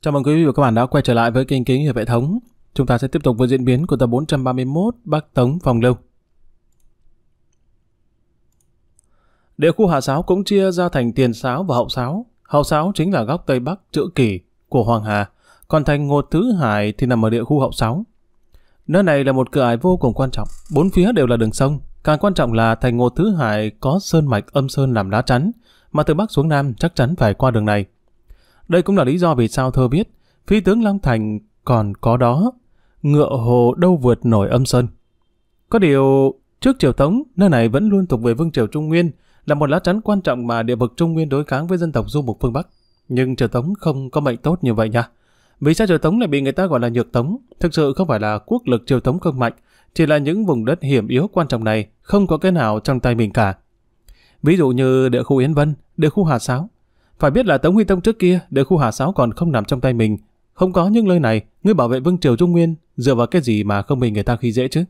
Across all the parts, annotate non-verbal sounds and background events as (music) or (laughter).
Chào mừng quý vị và các bạn đã quay trở lại với kênh Kính Hiệp Hệ Thống. Chúng ta sẽ tiếp tục với diễn biến của tập 431 Bắc Tống Phòng Lưu. Địa khu hạ Sáo cũng chia ra thành Tiền Sáo và Hậu Sáo. Hậu Sáo chính là góc Tây Bắc chữ kỳ của Hoàng Hà, còn thành ngô Thứ Hải thì nằm ở địa khu Hậu Sáo. Nơi này là một cửa ải vô cùng quan trọng, bốn phía đều là đường sông. Càng quan trọng là thành ngô Thứ Hải có sơn mạch âm sơn làm lá chắn, mà từ Bắc xuống Nam chắc chắn phải qua đường này – đây cũng là lý do vì sao thơ biết phi tướng Long Thành còn có đó, ngựa hồ đâu vượt nổi âm sơn. Có điều, trước triều Tống, nơi này vẫn luôn thuộc về vương triều Trung Nguyên, là một lá chắn quan trọng mà địa vực Trung Nguyên đối kháng với dân tộc du mục phương Bắc. Nhưng triều Tống không có mệnh tốt như vậy nha. Vì sao triều Tống lại bị người ta gọi là nhược Tống? Thực sự không phải là quốc lực triều Tống không mạnh, chỉ là những vùng đất hiểm yếu quan trọng này không có cái nào trong tay mình cả. Ví dụ như địa khu Yến Vân, địa khu Hà Sáo, phải biết là Tống Huy Tông trước kia để khu Hà Sáo còn không nằm trong tay mình. Không có những lời này, ngươi bảo vệ Vương Triều Trung Nguyên dựa vào cái gì mà không bị người ta khi dễ chứ?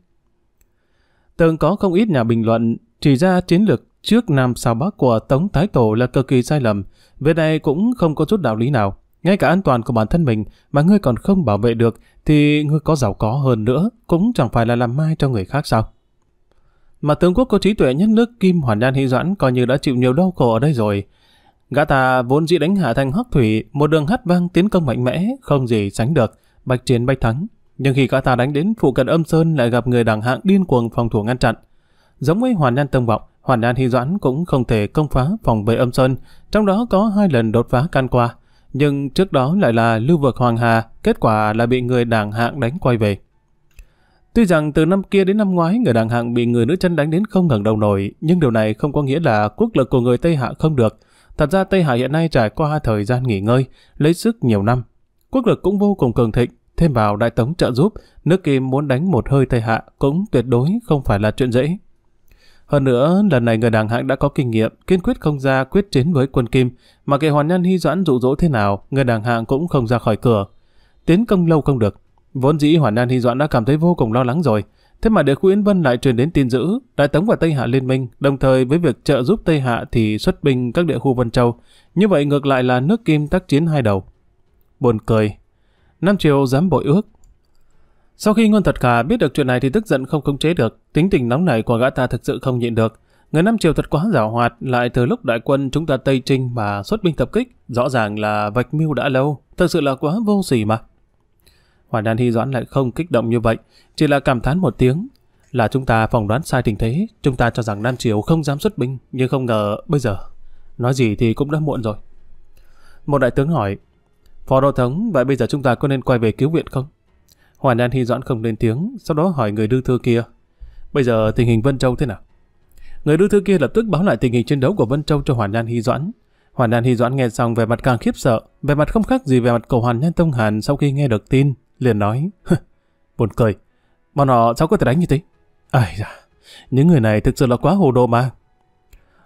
Từng có không ít nhà bình luận chỉ ra chiến lược trước Nam sao Bắc của Tống Thái Tổ là cực kỳ sai lầm. Về đây cũng không có chút đạo lý nào. Ngay cả an toàn của bản thân mình mà ngươi còn không bảo vệ được thì ngươi có giàu có hơn nữa cũng chẳng phải là làm mai cho người khác sao? Mà tướng quốc có trí tuệ nhất nước Kim Hoàn nhan Hy Doãn coi như đã chịu nhiều đau khổ ở đây rồi. Gã ta vốn dĩ đánh hạ thành Hắc Thủy, một đường hắt vang tiến công mạnh mẽ, không gì sánh được, bạch chiến bạch thắng. Nhưng khi gã ta đánh đến phụ cận âm sơn lại gặp người đảng hạng điên cuồng phòng thủ ngăn chặn. Giống với Hoàn Nhan tâm Vọng, Hoàn Nhan Hy Doãn cũng không thể công phá phòng vệ âm sơn, trong đó có hai lần đột phá can qua. Nhưng trước đó lại là lưu vực Hoàng Hà, kết quả là bị người đảng hạng đánh quay về. Tuy rằng từ năm kia đến năm ngoái người đảng hạng bị người nữ chân đánh đến không ngẩng đầu nổi, nhưng điều này không có nghĩa là quốc lực của người Tây Hạ không được – Thật ra Tây Hải hiện nay trải qua thời gian nghỉ ngơi, lấy sức nhiều năm. Quốc lực cũng vô cùng cường thịnh, thêm vào đại tống trợ giúp, nước Kim muốn đánh một hơi Tây Hạ cũng tuyệt đối không phải là chuyện dễ. Hơn nữa, lần này người đảng hạng đã có kinh nghiệm, kiên quyết không ra quyết chiến với quân Kim, mà kệ hoàn nhân hy doãn dụ dỗ thế nào, người đảng hạng cũng không ra khỏi cửa. Tiến công lâu không được. Vốn dĩ hoàn nhân hy doãn đã cảm thấy vô cùng lo lắng rồi, Thế mà để khuyến Vân lại truyền đến tin dữ, Đại Tống và Tây Hạ liên minh, đồng thời với việc trợ giúp Tây Hạ thì xuất binh các địa khu Vân Châu. Như vậy ngược lại là nước Kim tác chiến hai đầu. Buồn cười. Nam Triều dám bội ước. Sau khi Ngôn Thật Khả biết được chuyện này thì tức giận không khống chế được, tính tình nóng nảy của gã ta thực sự không nhịn được. Người Nam Triều thật quá giả hoạt, lại từ lúc đại quân chúng ta Tây Trinh mà xuất binh tập kích, rõ ràng là vạch mưu đã lâu, thật sự là quá vô sỉ mà. Hoàn Nhan Hy Doãn lại không kích động như vậy, chỉ là cảm thán một tiếng. Là chúng ta phỏng đoán sai tình thế, chúng ta cho rằng Nam Triều không dám xuất binh, nhưng không ngờ bây giờ. Nói gì thì cũng đã muộn rồi. Một đại tướng hỏi, Phó Đô Thống, vậy bây giờ chúng ta có nên quay về cứu viện không? Hoàn Nhan Hy Doãn không lên tiếng, sau đó hỏi người đưa thư kia. Bây giờ tình hình Vân Châu thế nào? Người đưa thư kia lập tức báo lại tình hình chiến đấu của Vân Châu cho Hoàn Nhan Hy Doãn. Hoàn Đan Hy Doãn nghe xong về mặt càng khiếp sợ, về mặt không khác gì về mặt cầu Hoàn Nhân Tông Hàn sau khi nghe được tin liền nói, buồn cười, bọn họ sao có thể đánh như thế? Ai da, những người này thực sự là quá hồ đồ mà.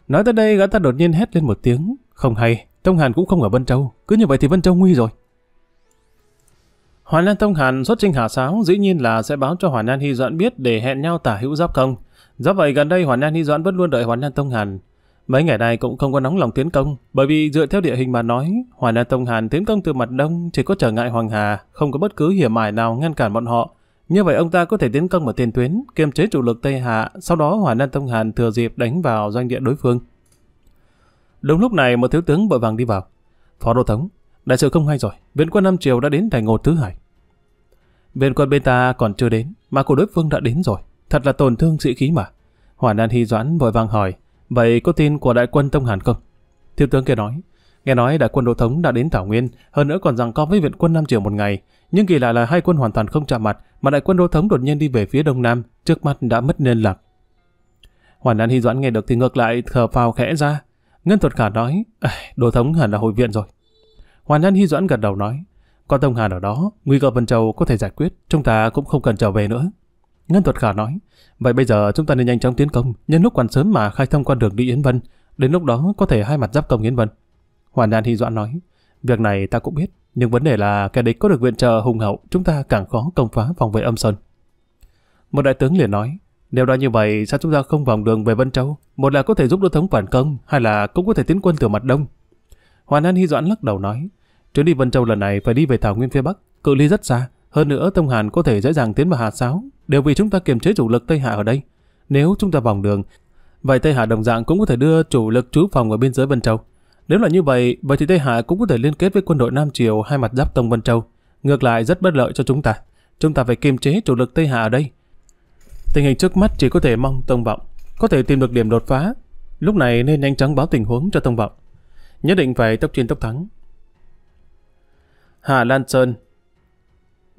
Nói tới đây gã ta đột nhiên hét lên một tiếng, không hay, Tông Hàn cũng không ở Vân Châu, cứ như vậy thì Vân Châu nguy rồi. Hoàn Lan Tông Hàn xuất trình hạ sáo dĩ nhiên là sẽ báo cho Hoàn Lan Hy Doãn biết để hẹn nhau tả hữu giáp không. Do vậy gần đây Hoàn Lan Hy Doãn vẫn luôn đợi Hoàn Lan Tông Hàn, Mấy ngày nay cũng không có nóng lòng tiến công, bởi vì dựa theo địa hình mà nói, Hoài Nam Tông Hàn tiến công từ mặt đông chỉ có trở ngại Hoàng Hà, không có bất cứ hiểm ải nào ngăn cản bọn họ. Như vậy ông ta có thể tiến công ở tiền tuyến, kiềm chế chủ lực Tây Hạ, sau đó Hoài Nam Tông Hàn thừa dịp đánh vào doanh địa đối phương. Đúng lúc này một thiếu tướng vội vàng đi vào. Phó đô thống, đại sự không hay rồi, viện quân Nam Triều đã đến thành ngột Thứ Hải. Viện quân bên ta còn chưa đến, mà của đối phương đã đến rồi, thật là tổn thương sĩ khí mà. Hoài Nam Hy Doãn vội vàng hỏi, Vậy có tin của đại quân Tông Hàn không? Thiếu tướng kia nói, nghe nói đại quân đô thống đã đến Thảo Nguyên, hơn nữa còn rằng co với viện quân Nam Triều một ngày. Nhưng kỳ lạ là hai quân hoàn toàn không chạm mặt, mà đại quân đô thống đột nhiên đi về phía Đông Nam, trước mắt đã mất liên lạc. Hoàn An Hy Doãn nghe được thì ngược lại thở phào khẽ ra. Ngân Thuật Khả nói, đô thống hẳn là hội viện rồi. Hoàn An Hy Doãn gật đầu nói, có Tông Hàn ở đó, nguy cơ Vân Châu có thể giải quyết, chúng ta cũng không cần trở về nữa. Ngân Thuật Khả nói, vậy bây giờ chúng ta nên nhanh chóng tiến công, nhân lúc còn sớm mà khai thông con đường đi Yến Vân, đến lúc đó có thể hai mặt giáp công Yến Vân. Hoàn Nhan Hy Doãn nói, việc này ta cũng biết, nhưng vấn đề là kẻ địch có được viện trợ hùng hậu, chúng ta càng khó công phá phòng vệ âm sơn. Một đại tướng liền nói, nếu đã như vậy, sao chúng ta không vòng đường về Vân Châu? Một là có thể giúp đô thống phản công, hai là cũng có thể tiến quân từ mặt đông. Hoàn An Hy Doãn lắc đầu nói, chuyến đi Vân Châu lần này phải đi về Thảo Nguyên phía Bắc, cự ly rất xa, hơn nữa Tông Hàn có thể dễ dàng tiến vào hà sáo, đều vì chúng ta kiềm chế chủ lực Tây Hạ ở đây. Nếu chúng ta vòng đường, vậy Tây Hạ đồng dạng cũng có thể đưa chủ lực trú phòng ở biên giới Vân Châu. Nếu là như vậy, vậy thì Tây Hạ cũng có thể liên kết với quân đội Nam Triều hai mặt giáp Tông Vân Châu. Ngược lại rất bất lợi cho chúng ta. Chúng ta phải kiềm chế chủ lực Tây Hạ ở đây. Tình hình trước mắt chỉ có thể mong Tông Vọng có thể tìm được điểm đột phá. Lúc này nên nhanh chóng báo tình huống cho Tông Vọng. Nhất định phải tốc chiến tốc thắng. Hà Lan Sơn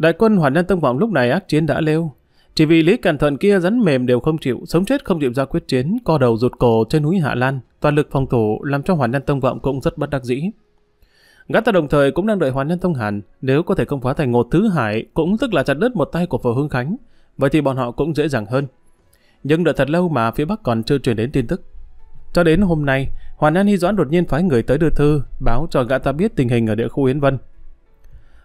Đại quân Hoàn Nhân Tông Vọng lúc này ác chiến đã lêu. Chỉ vì Lý Cẩn Thận kia rắn mềm đều không chịu, sống chết không chịu ra quyết chiến, co đầu rụt cổ trên núi Hạ Lan, toàn lực phòng thủ làm cho Hoàn Nhân Tông Vọng cũng rất bất đắc dĩ. Gã ta đồng thời cũng đang đợi Hoàn Nhân Tông Hàn, nếu có thể công phá thành ngột thứ hải, cũng tức là chặt đứt một tay của Phổ Hương Khánh, vậy thì bọn họ cũng dễ dàng hơn. Nhưng đợi thật lâu mà phía Bắc còn chưa truyền đến tin tức. Cho đến hôm nay, Hoàn Nhân Hy Doãn đột nhiên phái người tới đưa thư, báo cho gã ta biết tình hình ở địa khu Yến Vân.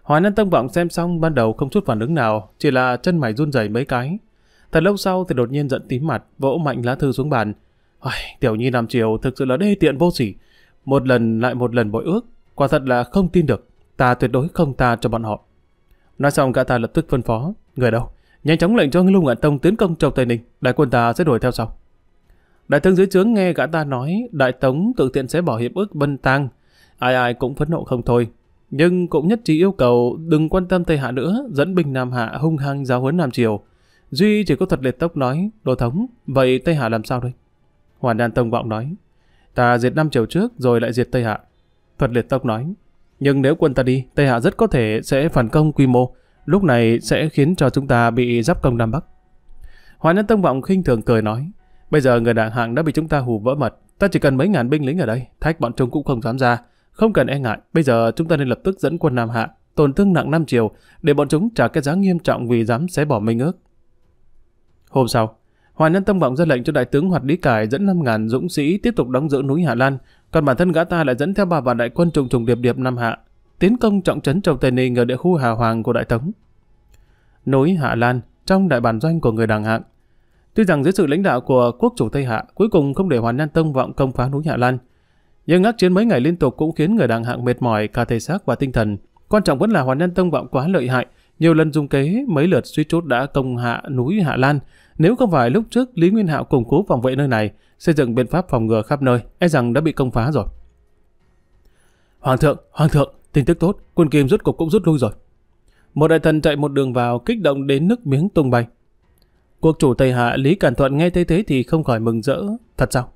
Hoài Nhân tâm vọng xem xong ban đầu không chút phản ứng nào, chỉ là chân mày run rẩy mấy cái. Thật lâu sau thì đột nhiên giận tím mặt, vỗ mạnh lá thư xuống bàn. Ôi, tiểu nhi làm chiều thực sự là đê tiện vô sỉ. Một lần lại một lần bội ước, quả thật là không tin được. Ta tuyệt đối không ta cho bọn họ. Nói xong gã ta lập tức phân phó. Người đâu? Nhanh chóng lệnh cho Ngưu Ngạn Tông tiến công châu Tây Ninh. Đại quân ta sẽ đuổi theo sau. Đại tướng dưới trướng nghe gã ta nói, đại tống tự tiện sẽ bỏ hiệp ước bân tang. Ai ai cũng phẫn nộ không thôi, nhưng cũng nhất trí yêu cầu đừng quan tâm Tây Hạ nữa, dẫn binh Nam Hạ hung hăng giáo huấn Nam Triều. Duy chỉ có thật liệt tốc nói, đô thống, vậy Tây Hạ làm sao đây? Hoàn Đan Tông vọng nói, ta diệt Nam Triều trước rồi lại diệt Tây Hạ. Thuật liệt tốc nói, nhưng nếu quân ta đi, Tây Hạ rất có thể sẽ phản công quy mô, lúc này sẽ khiến cho chúng ta bị giáp công Nam Bắc. Hoàn Đan Tông vọng khinh thường cười nói, bây giờ người đảng hạng đã bị chúng ta hù vỡ mật, ta chỉ cần mấy ngàn binh lính ở đây, thách bọn chúng cũng không dám ra. Không cần e ngại, bây giờ chúng ta nên lập tức dẫn quân Nam Hạ, tổn thương nặng Nam Triều, để bọn chúng trả cái giá nghiêm trọng vì dám xé bỏ Minh ước. Hôm sau, Hoàng Nhân Tông Vọng ra lệnh cho đại tướng Hoạt Lý Cải dẫn 5.000 dũng sĩ tiếp tục đóng giữ núi Hạ Lan, còn bản thân gã ta lại dẫn theo ba vạn đại quân trùng trùng điệp điệp Nam Hạ, tiến công trọng trấn Châu Tây Ninh ở địa khu Hà Hoàng của Đại Tống. Núi Hạ Lan trong đại bản doanh của người đảng hạng. Tuy rằng dưới sự lãnh đạo của quốc chủ Tây Hạ, cuối cùng không để hoàng nhân Tông vọng công phá núi Hạ Lan, nhưng ác chiến mấy ngày liên tục cũng khiến người đàng hạng mệt mỏi cả thể xác và tinh thần. Quan trọng vẫn là Hoàn Nhân Tông vọng quá lợi hại, nhiều lần dùng kế, mấy lượt suy chốt đã công hạ núi Hạ Lan. Nếu không phải lúc trước Lý Nguyên Hạo củng cố phòng vệ nơi này, xây dựng biện pháp phòng ngừa khắp nơi, e rằng đã bị công phá rồi. Hoàng thượng, hoàng thượng, tin tức tốt, quân kim rút cục cũng rút lui rồi. Một đại thần chạy một đường vào kích động đến nước miếng tung bay. Quốc chủ Tây Hạ Lý Cản Thuận nghe thấy thế thì không khỏi mừng rỡ. Thật sao?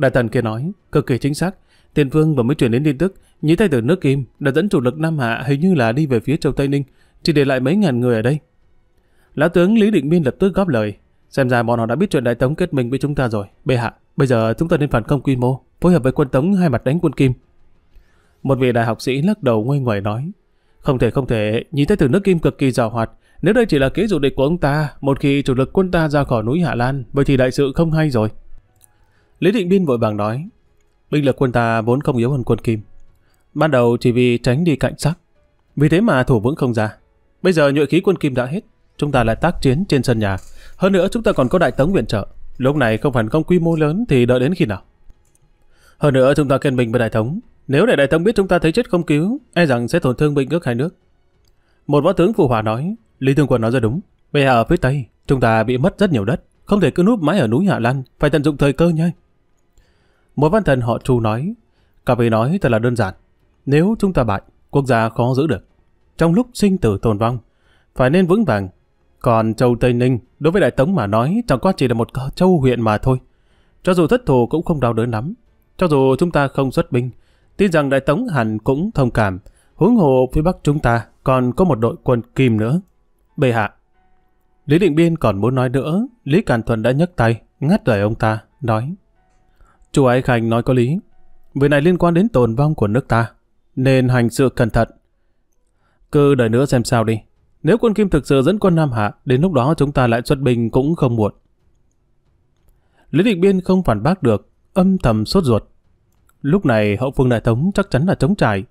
Đại thần kia nói, cực kỳ chính xác. Tiền Vương vừa mới truyền đến tin tức, nhĩ thái tử nước Kim đã dẫn chủ lực Nam Hạ hình như là đi về phía châu Tây Ninh, chỉ để lại mấy ngàn người ở đây. Lão tướng Lý Định Biên lập tức góp lời, xem ra bọn họ đã biết chuyện Đại Tống kết mình với chúng ta rồi, bệ hạ. Bây giờ chúng ta nên phản công quy mô, phối hợp với quân Tống hai mặt đánh quân Kim. Một vị đại học sĩ lắc đầu ngoay ngoải nói, không thể không thể, Nhĩ thái tử nước Kim cực kỳ giàu hoạt, nếu đây chỉ là kế dụ địch của ông ta, một khi chủ lực quân ta ra khỏi núi Hạ Lan, vậy thì đại sự không hay rồi. Lý Định Biên vội vàng nói, binh lực quân ta vốn không yếu hơn quân Kim. Ban đầu chỉ vì tránh đi cạnh sắc, vì thế mà thủ vững không ra. Bây giờ nhuệ khí quân Kim đã hết, chúng ta lại tác chiến trên sân nhà. Hơn nữa chúng ta còn có đại tống viện trợ, lúc này không phản công quy mô lớn thì đợi đến khi nào. Hơn nữa chúng ta kiên bình với đại thống, nếu để đại thống biết chúng ta thấy chết không cứu, e rằng sẽ tổn thương binh nước hai nước. Một võ tướng phù hòa nói, Lý Thương Quân nói ra đúng, bây giờ ở phía Tây, chúng ta bị mất rất nhiều đất, không thể cứ núp mãi ở núi Hạ Lan, phải tận dụng thời cơ nhanh. Một văn thần họ Chu nói, cả vị nói thật là đơn giản. Nếu chúng ta bại, quốc gia khó giữ được. Trong lúc sinh tử tồn vong, phải nên vững vàng. Còn châu Tây Ninh, đối với Đại Tống mà nói, chẳng qua chỉ là một châu huyện mà thôi. Cho dù thất thù cũng không đau đớn lắm. Cho dù chúng ta không xuất binh, tin rằng Đại Tống hẳn cũng thông cảm. Hướng hồ phía Bắc chúng ta còn có một đội quân kim nữa. Bệ hạ. Lý Định Biên còn muốn nói nữa, Lý Càn Thuần đã nhấc tay, ngắt lời ông ta, nói. Chú Ái Khanh nói có lý. Việc này liên quan đến tồn vong của nước ta, nên hành sự cẩn thận. Cứ đợi nữa xem sao đi. Nếu quân Kim thực sự dẫn quân Nam Hạ, đến lúc đó chúng ta lại xuất binh cũng không muộn. Lý Định Biên không phản bác được, âm thầm sốt ruột. Lúc này hậu phương đại tống chắc chắn là chống trải.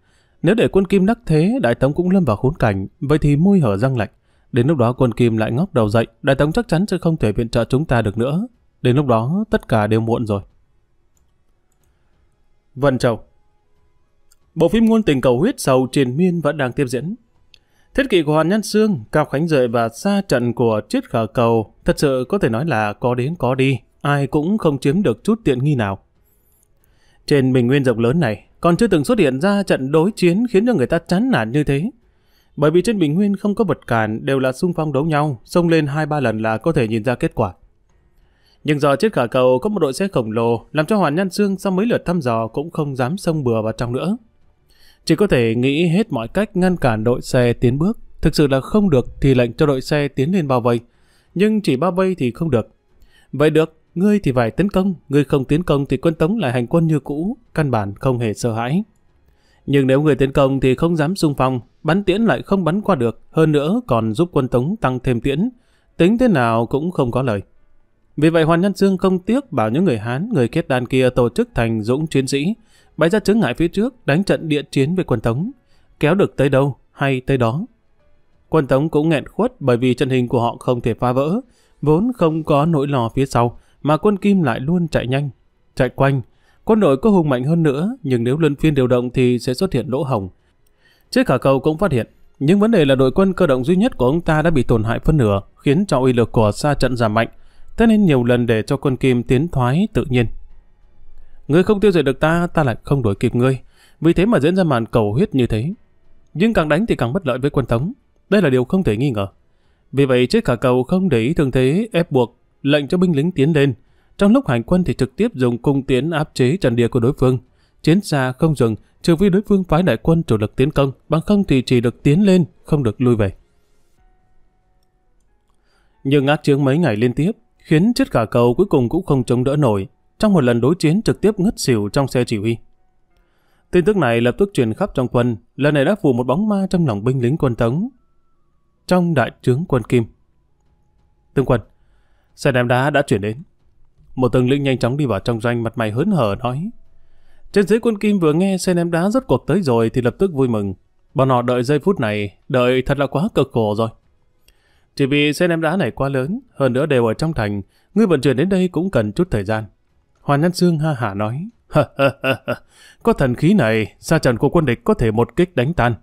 Nếu để quân Kim đắc thế, đại tống cũng lâm vào khốn cảnh, vậy thì môi hở răng lạnh. Đến lúc đó quân Kim lại ngóc đầu dậy, đại tống chắc chắn sẽ không thể viện trợ chúng ta được nữa. Đến lúc đó tất cả đều muộn rồi. Vân Châu. Bộ phim ngôn tình cầu huyết sầu triền miên vẫn đang tiếp diễn. Thiết kỷ của Hoàn Nhân Sương, Cao Khánh Dợi và xa trận của Triết Khả Cầu thật sự có thể nói là có đến có đi, ai cũng không chiếm được chút tiện nghi nào. Trên bình nguyên rộng lớn này, còn chưa từng xuất hiện ra trận đối chiến khiến cho người ta chán nản như thế. Bởi vì trên bình nguyên không có vật cản đều là xung phong đấu nhau, xông lên hai ba lần là có thể nhìn ra kết quả. Nhưng giờ trên khả cầu có một đội xe khổng lồ làm cho Hoàn nhân Sương sau mấy lượt thăm dò cũng không dám xông bừa vào trong nữa. Chỉ có thể nghĩ hết mọi cách ngăn cản đội xe tiến bước. Thực sự là không được thì lệnh cho đội xe tiến lên bao vây. Nhưng chỉ bao vây thì không được. Vậy được, ngươi thì phải tấn công, ngươi không tiến công thì quân tống lại hành quân như cũ, căn bản không hề sợ hãi. Nhưng nếu người tiến công thì không dám xung phong, bắn tiễn lại không bắn qua được, hơn nữa còn giúp quân tống tăng thêm tiễn. Tính thế nào cũng không có lời. Vì vậy Hoàn Nhân Dương không tiếc bảo những người Hán, người kết đan kia tổ chức thành dũng chiến sĩ, bày ra chứng ngại phía trước, đánh trận địa chiến với quân Tống. Kéo được tới đâu hay tới đó. Quân Tống cũng nghẹn khuất bởi vì trận hình của họ không thể phá vỡ, vốn không có nỗi lò phía sau, mà quân Kim lại luôn chạy nhanh, chạy quanh. Quân đội có hùng mạnh hơn nữa, nhưng nếu luân phiên điều động thì sẽ xuất hiện lỗ hồng. Chiếc khả cầu cũng phát hiện, nhưng vấn đề là đội quân cơ động duy nhất của ông ta đã bị tổn hại phân nửa, khiến cho uy lực của xa trận giảm mạnh thế nên nhiều lần để cho quân Kim tiến thoái tự nhiên. Ngươi không tiêu diệt được ta, ta lại không đuổi kịp ngươi. Vì thế mà diễn ra màn cầu huyết như thế. Nhưng càng đánh thì càng bất lợi với quân Tống. Đây là điều không thể nghi ngờ. Vì vậy chết cả cầu không để ý thường thế ép buộc, lệnh cho binh lính tiến lên. Trong lúc hành quân thì trực tiếp dùng cung tiến áp chế trận địa của đối phương. Chiến xa không dừng, trừ phi đối phương phái đại quân chủ lực tiến công, bằng không thì chỉ được tiến lên, không được lui về. Nhưng át chiến mấy ngày liên tiếp, khiến chết cả cầu cuối cùng cũng không chống đỡ nổi, trong một lần đối chiến trực tiếp ngất xỉu trong xe chỉ huy. Tin tức này lập tức truyền khắp trong quân, lần này đã phủ một bóng ma trong lòng binh lính quân Tống. Trong đại trướng quân Kim. Tương quân, xe ném đá đã chuyển đến. Một tướng lĩnh nhanh chóng đi vào trong doanh mặt mày hớn hở nói. Trên dưới quân Kim vừa nghe xe ném đá rốt cuộc tới rồi thì lập tức vui mừng. Bọn họ đợi giây phút này, đợi thật là quá cực khổ rồi. Chỉ vì xe ném đá này quá lớn, hơn nữa đều ở trong thành, ngươi vận chuyển đến đây cũng cần chút thời gian. Hoàn Nhân Sương ha hả nói, có thần khí này, xa trận của quân địch có thể một kích đánh tan.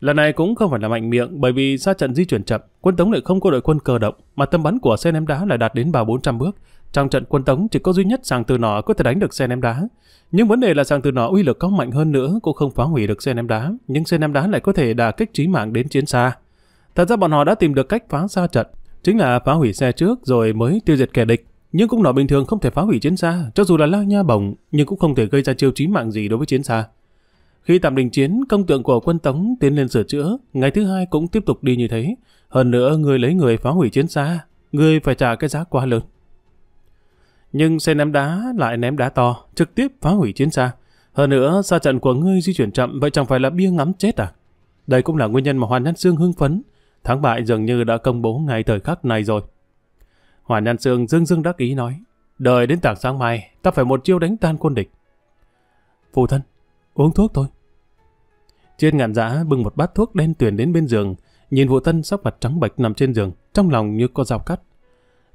Lần này cũng không phải là mạnh miệng bởi vì xa trận di chuyển chậm, quân Tống lại không có đội quân cơ động, mà tầm bắn của xe ném đá lại đạt đến vào 400 bước. Trong trận quân Tống chỉ có duy nhất sàng từ nỏ có thể đánh được xe ném đá. Nhưng vấn đề là sàng từ nỏ uy lực có mạnh hơn nữa cũng không phá hủy được xe ném đá, nhưng xe ném đá lại có thể đả kích trí mạng đến chiến xa. Thật ra bọn họ đã tìm được cách phá xa trận, chính là phá hủy xe trước rồi mới tiêu diệt kẻ địch. Nhưng cũng nỏ bình thường không thể phá hủy chiến xa, cho dù là lao nha bổng, nhưng cũng không thể gây ra chiêu chí mạng gì đối với chiến xa. Khi tạm đình chiến, công tượng của quân Tống tiến lên sửa chữa, ngày thứ hai cũng tiếp tục đi như thế. Hơn nữa, người lấy người phá hủy chiến xa, người phải trả cái giá quá lớn. Nhưng xe ném đá lại ném đá to, trực tiếp phá hủy chiến xa. Hơn nữa, xa trận của ngươi di chuyển chậm, vậy chẳng phải là bia ngắm chết à? Đây cũng là nguyên nhân mà Hoàn Nhân Sương hưng phấn, Thắng bại dường như đã công bố ngay thời khắc này rồi. Hoàn Nhan Sương dưng dưng đắc ý nói, đợi đến tảng sáng mai, ta phải một chiêu đánh tan quân địch. Phụ thân, uống thuốc thôi. Trên ngạn giã bưng một bát thuốc đen tuyền đến bên giường, nhìn phụ thân sắc mặt trắng bệch nằm trên giường, trong lòng như có dao cắt.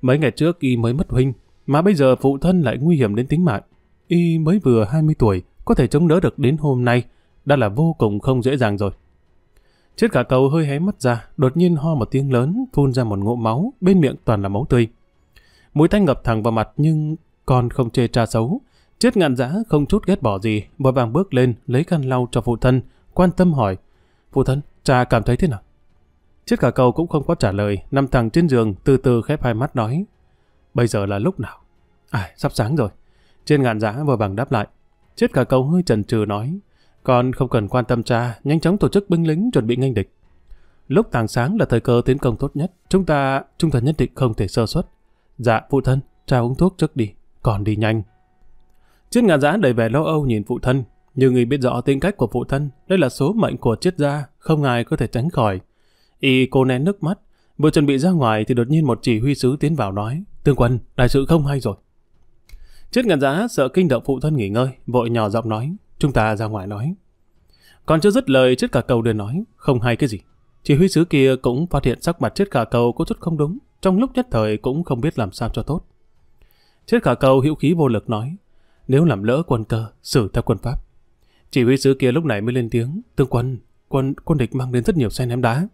Mấy ngày trước y mới mất huynh, mà bây giờ phụ thân lại nguy hiểm đến tính mạng. Y mới vừa 20 tuổi, có thể chống đỡ được đến hôm nay, đã là vô cùng không dễ dàng rồi. Chết cả cầu hơi hé mắt ra, đột nhiên ho một tiếng lớn, phun ra một ngụm máu, bên miệng toàn là máu tươi. Mũi tanh ngập thẳng vào mặt nhưng còn không chê cha xấu. Chết ngạn dã không chút ghét bỏ gì, vội vàng bước lên, lấy khăn lau cho phụ thân, quan tâm hỏi. Phụ thân, cha cảm thấy thế nào? Chết cả cầu cũng không có trả lời, nằm thẳng trên giường, từ từ khép hai mắt nói. Bây giờ là lúc nào? À, sắp sáng rồi. Trên ngạn dã vội vàng đáp lại. Chết cả cầu hơi chần chừ nói. Con không cần quan tâm cha, nhanh chóng tổ chức binh lính chuẩn bị nghênh địch. Lúc tàng sáng là thời cơ tiến công tốt nhất, chúng ta chúng ta nhất định không thể sơ suất. Dạ, phụ thân, cha uống thuốc trước đi, còn đi nhanh. Chiết ngạn giã đầy vẻ lo âu nhìn phụ thân, như người biết rõ tính cách của phụ thân, đây là số mệnh của triết gia, không ai có thể tránh khỏi. Y cô nén nước mắt, vừa chuẩn bị ra ngoài thì đột nhiên một chỉ huy sứ tiến vào nói, Tương quân, đại sự không hay rồi. Chiết ngạn giã sợ kinh động phụ thân nghỉ ngơi, vội nhỏ giọng nói, Chúng ta ra ngoài nói. Còn chưa dứt lời, chết cả cầu liền nói, không hay cái gì. Chỉ huy sứ kia cũng phát hiện sắc mặt chết cả cầu có chút không đúng, trong lúc nhất thời cũng không biết làm sao cho tốt. Chết cả cầu hữu khí vô lực nói, nếu làm lỡ quân cơ, xử theo quân pháp. Chỉ huy sứ kia lúc này mới lên tiếng, tướng quân, quân quân địch mang đến rất nhiều xe ném đá.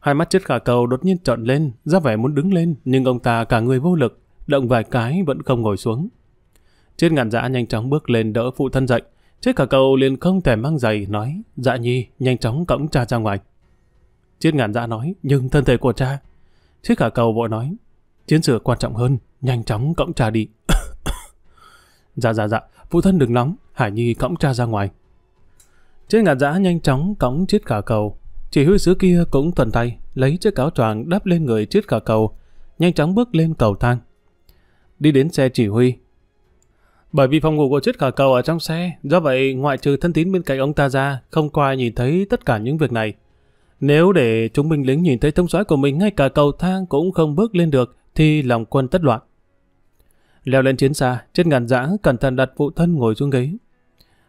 Hai mắt chết cả cầu đột nhiên trợn lên, ra vẻ muốn đứng lên, nhưng ông ta cả người vô lực, động vài cái vẫn không ngồi xuống. Chết ngàn dã nhanh chóng bước lên đỡ phụ thân dậy, Chiếc cả cầu liền không thể mang giày, nói, dạ nhi, nhanh chóng cõng cha ra ngoài. Chiết ngàn dạ nói, nhưng thân thể của cha. Chiếc cả cầu vội nói, chiến sự quan trọng hơn, nhanh chóng cõng cha đi. (coughs) dạ dạ dạ, phụ thân đừng nóng, Hải Nhi cõng cha ra ngoài. Chiếc ngàn dạ nhanh chóng cõng chiếc cả cầu, chỉ huy sứ kia cũng thuần tay, lấy chiếc áo choàng đắp lên người chiếc cả cầu, nhanh chóng bước lên cầu thang. Đi đến xe chỉ huy, bởi vì phòng ngủ của chiếc khả cầu ở trong xe, do vậy ngoại trừ thân tín bên cạnh ông ta ra, không có ai nhìn thấy tất cả những việc này. Nếu để chúng binh lính nhìn thấy thông soái của mình ngay cả cầu thang cũng không bước lên được, thì lòng quân tất loạn. Leo lên chiến xa, chết ngàn dã cẩn thận đặt phụ thân ngồi xuống ghế.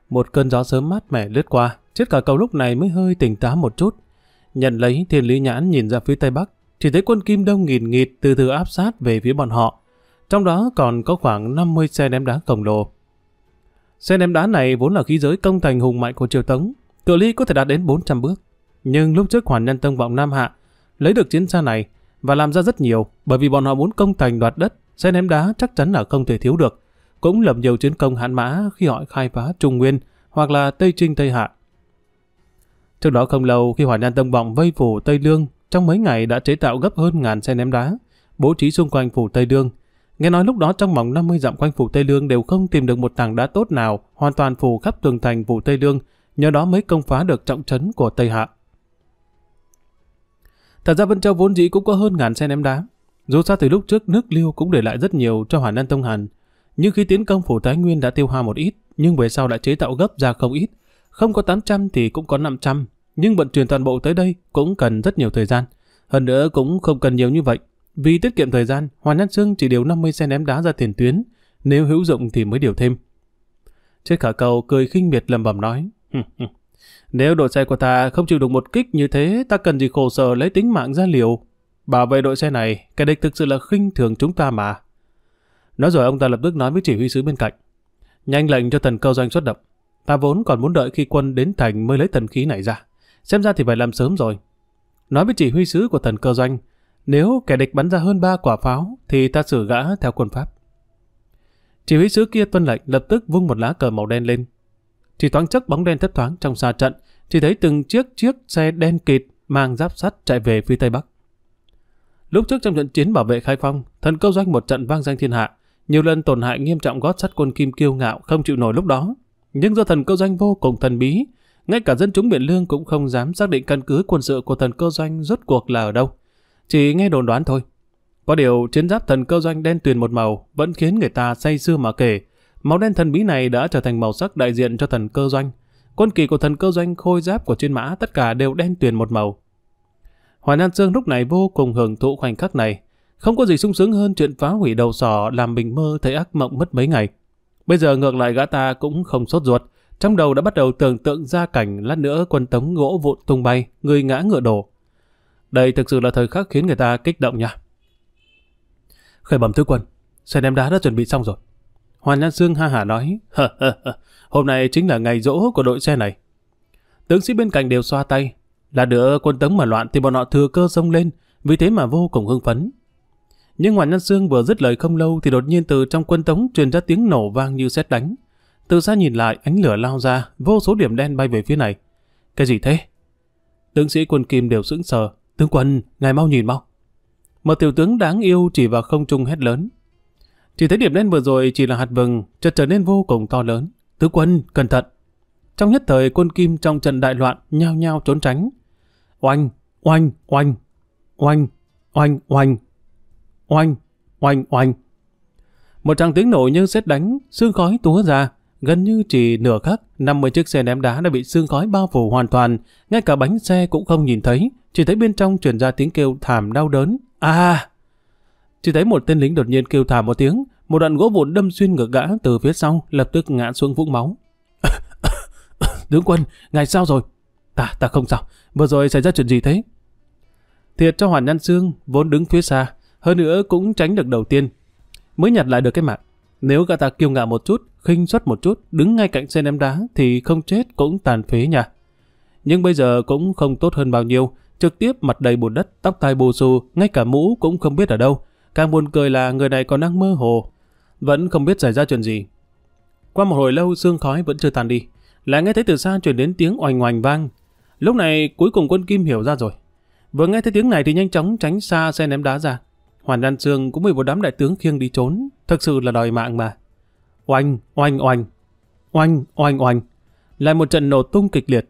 Một cơn gió sớm mát mẻ lướt qua, chết cả cầu lúc này mới hơi tỉnh táo một chút. Nhận lấy thiên lý nhãn nhìn ra phía tây bắc, chỉ thấy quân kim đông nghìn nghịt từ từ áp sát về phía bọn họ. Trong đó còn có khoảng 50 xe ném đá khổng lồ. Xe ném đá này vốn là khí giới công thành hùng mạnh của triều Tống, cự ly có thể đạt đến 400 bước. Nhưng lúc trước Hoàn Nhân Tông vọng Nam Hạ lấy được chiến xa này và làm ra rất nhiều bởi vì bọn họ muốn công thành đoạt đất, xe ném đá chắc chắn là không thể thiếu được. Cũng lập nhiều chiến công hãn mã khi họ khai phá Trung Nguyên hoặc là Tây Trinh Tây Hạ. Trước đó không lâu khi Hoàn Nhân Tông vọng vây phủ Tây Lương, trong mấy ngày đã chế tạo gấp hơn ngàn xe ném đá, bố trí xung quanh phủ Tây Lương – Nghe nói lúc đó trong vòng 50 dặm quanh phủ Tây Lương đều không tìm được một tảng đá tốt nào, hoàn toàn phủ khắp tường thành phủ Tây Lương, nhờ đó mới công phá được trọng trấn của Tây Hạ. Thật ra Vân Châu vốn dĩ cũng có hơn ngàn xe ném đá. Dù sao từ lúc trước nước Liêu cũng để lại rất nhiều cho Hoàn An Tông Hàn, nhưng khi tiến công phủ Thái Nguyên đã tiêu hao một ít, nhưng về sau đã chế tạo gấp ra không ít. Không có 800 thì cũng có 500, nhưng vận chuyển toàn bộ tới đây cũng cần rất nhiều thời gian. Hơn nữa cũng không cần nhiều như vậy, vì tiết kiệm thời gian, Hoàng Nhất Sương chỉ điều 50 xe ném đá ra tiền tuyến, nếu hữu dụng thì mới điều thêm. Chết khả cầu cười khinh miệt lầm bầm nói, nếu đội xe của ta không chịu được một kích như thế, ta cần gì khổ sở lấy tính mạng ra liều. Bảo vệ đội xe này, cái địch thực sự là khinh thường chúng ta mà. Nói rồi ông ta lập tức nói với chỉ huy sứ bên cạnh. Nhanh lệnh cho thần câu doanh xuất động. Ta vốn còn muốn đợi khi quân đến thành mới lấy thần khí này ra. Xem ra thì phải làm sớm rồi. Nói với chỉ huy sứ của thần cơ doanh, nếu kẻ địch bắn ra hơn ba quả pháo, thì ta xử gã theo quân pháp. Chỉ huy sứ kia tuân lệnh lập tức vung một lá cờ màu đen lên. Chỉ thoáng chốc bóng đen thất thoáng trong xa trận, chỉ thấy từng chiếc chiếc xe đen kịt mang giáp sắt chạy về phía Tây Bắc. Lúc trước trong trận chiến bảo vệ Khai Phong, thần câu doanh một trận vang danh thiên hạ, nhiều lần tổn hại nghiêm trọng gót sắt quân Kim kiêu ngạo không chịu nổi lúc đó. Nhưng do thần câu doanh vô cùng thần bí, ngay cả dân chúng biển Lương cũng không dám xác định căn cứ quân sự của thần cơ doanh rốt cuộc là ở đâu chỉ nghe đồn đoán thôi. Có điều chiến giáp thần cơ doanh đen tuyền một màu vẫn khiến người ta say sưa mà kể. Màu đen thần bí này đã trở thành màu sắc đại diện cho thần cơ doanh. Quân kỳ của thần cơ doanh khôi giáp của trên mã tất cả đều đen tuyền một màu. Hoài Nam Sương lúc này vô cùng hưởng thụ khoảnh khắc này. Không có gì sung sướng hơn chuyện phá hủy đầu sỏ làm mình mơ thấy ác mộng mất mấy ngày. Bây giờ ngược lại gã ta cũng không sốt ruột. Trong đầu đã bắt đầu tưởng tượng ra cảnh lát nữa quân tống gỗ vụn tung bay, người ngã ngựa đổ. Đây thực sự là thời khắc khiến người ta kích động nha. Khởi bẩm tướng quân, xe ném đá đã chuẩn bị xong rồi. Hoàn nhân sương ha hả nói, hơ hơ hơ, hôm nay chính là ngày rỗ của đội xe này. Tướng sĩ bên cạnh đều xoa tay, là đứa quân tống mà loạn thì bọn họ thừa cơ xông lên, vì thế mà vô cùng hưng phấn. Nhưng Hoàn nhân sương vừa dứt lời không lâu thì đột nhiên từ trong quân tống truyền ra tiếng nổ vang như xét đánh. Từ xa nhìn lại, ánh lửa lao ra, vô số điểm đen bay về phía này. Cái gì thế? Tướng sĩ quân kim đều sững sờ, Tướng quân, ngài mau nhìn mau. Một tiểu tướng đáng yêu chỉ vào không trung hét lớn. Chỉ thấy điểm đen vừa rồi chỉ là hạt vừng, chợt trở nên vô cùng to lớn. Tướng quân, cẩn thận. Trong nhất thời quân kim trong trận đại loạn nhao nhao trốn tránh. Oanh, oanh, oanh, oanh, oanh, oanh, oanh, oanh, oanh. Một tràng tiếng nổ như sét đánh, xương khói túa ra, Gần như chỉ nửa khắc, 50 chiếc xe ném đá đã bị xương khói bao phủ hoàn toàn, ngay cả bánh xe cũng không nhìn thấy, chỉ thấy bên trong truyền ra tiếng kêu thảm đau đớn. a. À! Chỉ thấy một tên lính đột nhiên kêu thảm một tiếng, một đoạn gỗ vụn đâm xuyên ngực gã từ phía sau, lập tức ngã xuống vũng máu. (coughs) Tướng quân, ngài sao rồi? Ta, ta không sao. Vừa rồi xảy ra chuyện gì thế? Thiệt cho Hoàn Nhân xương vốn đứng phía xa, hơn nữa cũng tránh được đầu tiên. Mới nhặt lại được cái mạng, nếu gã ta kiêu ngạo một chút, khinh suất một chút, đứng ngay cạnh xe ném đá thì không chết cũng tàn phế nhà. Nhưng bây giờ cũng không tốt hơn bao nhiêu, trực tiếp mặt đầy bùn đất, tóc tai bù xù, ngay cả mũ cũng không biết ở đâu. Càng buồn cười là người này còn đang mơ hồ, vẫn không biết xảy ra chuyện gì. Qua một hồi lâu sương khói vẫn chưa tan đi, lại nghe thấy từ xa truyền đến tiếng oành oành vang. Lúc này cuối cùng quân Kim hiểu ra rồi. Vừa nghe thấy tiếng này thì nhanh chóng tránh xa xe ném đá ra, Hoàn Đan Sương cũng bị một đám đại tướng khiêng đi trốn, thực sự là đòi mạng mà. Oanh, oanh, oanh, oanh, oanh, oanh. Lại một trận nổ tung kịch liệt,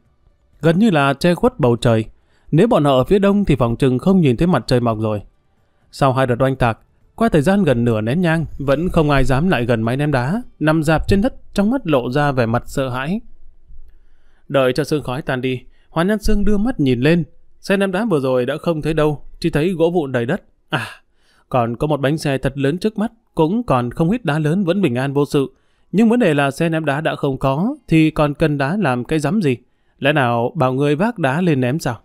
gần như là che khuất bầu trời. Nếu bọn họ ở phía đông thì phòng trừng không nhìn thấy mặt trời mọc rồi. Sau hai đợt oanh tạc, qua thời gian gần nửa nén nhang, vẫn không ai dám lại gần máy ném đá, nằm dạp trên đất, trong mắt lộ ra vẻ mặt sợ hãi. Đợi cho sương khói tan đi, Hoàn Nhân Sương đưa mắt nhìn lên, xe ném đá vừa rồi đã không thấy đâu, chỉ thấy gỗ vụn đầy đất. À, còn có một bánh xe thật lớn trước mắt, cũng còn không ít đá lớn vẫn bình an vô sự. Nhưng vấn đề là xe ném đá đã không có, thì còn cần đá làm cái rắm gì? Lẽ nào bảo người vác đá lên ném sao?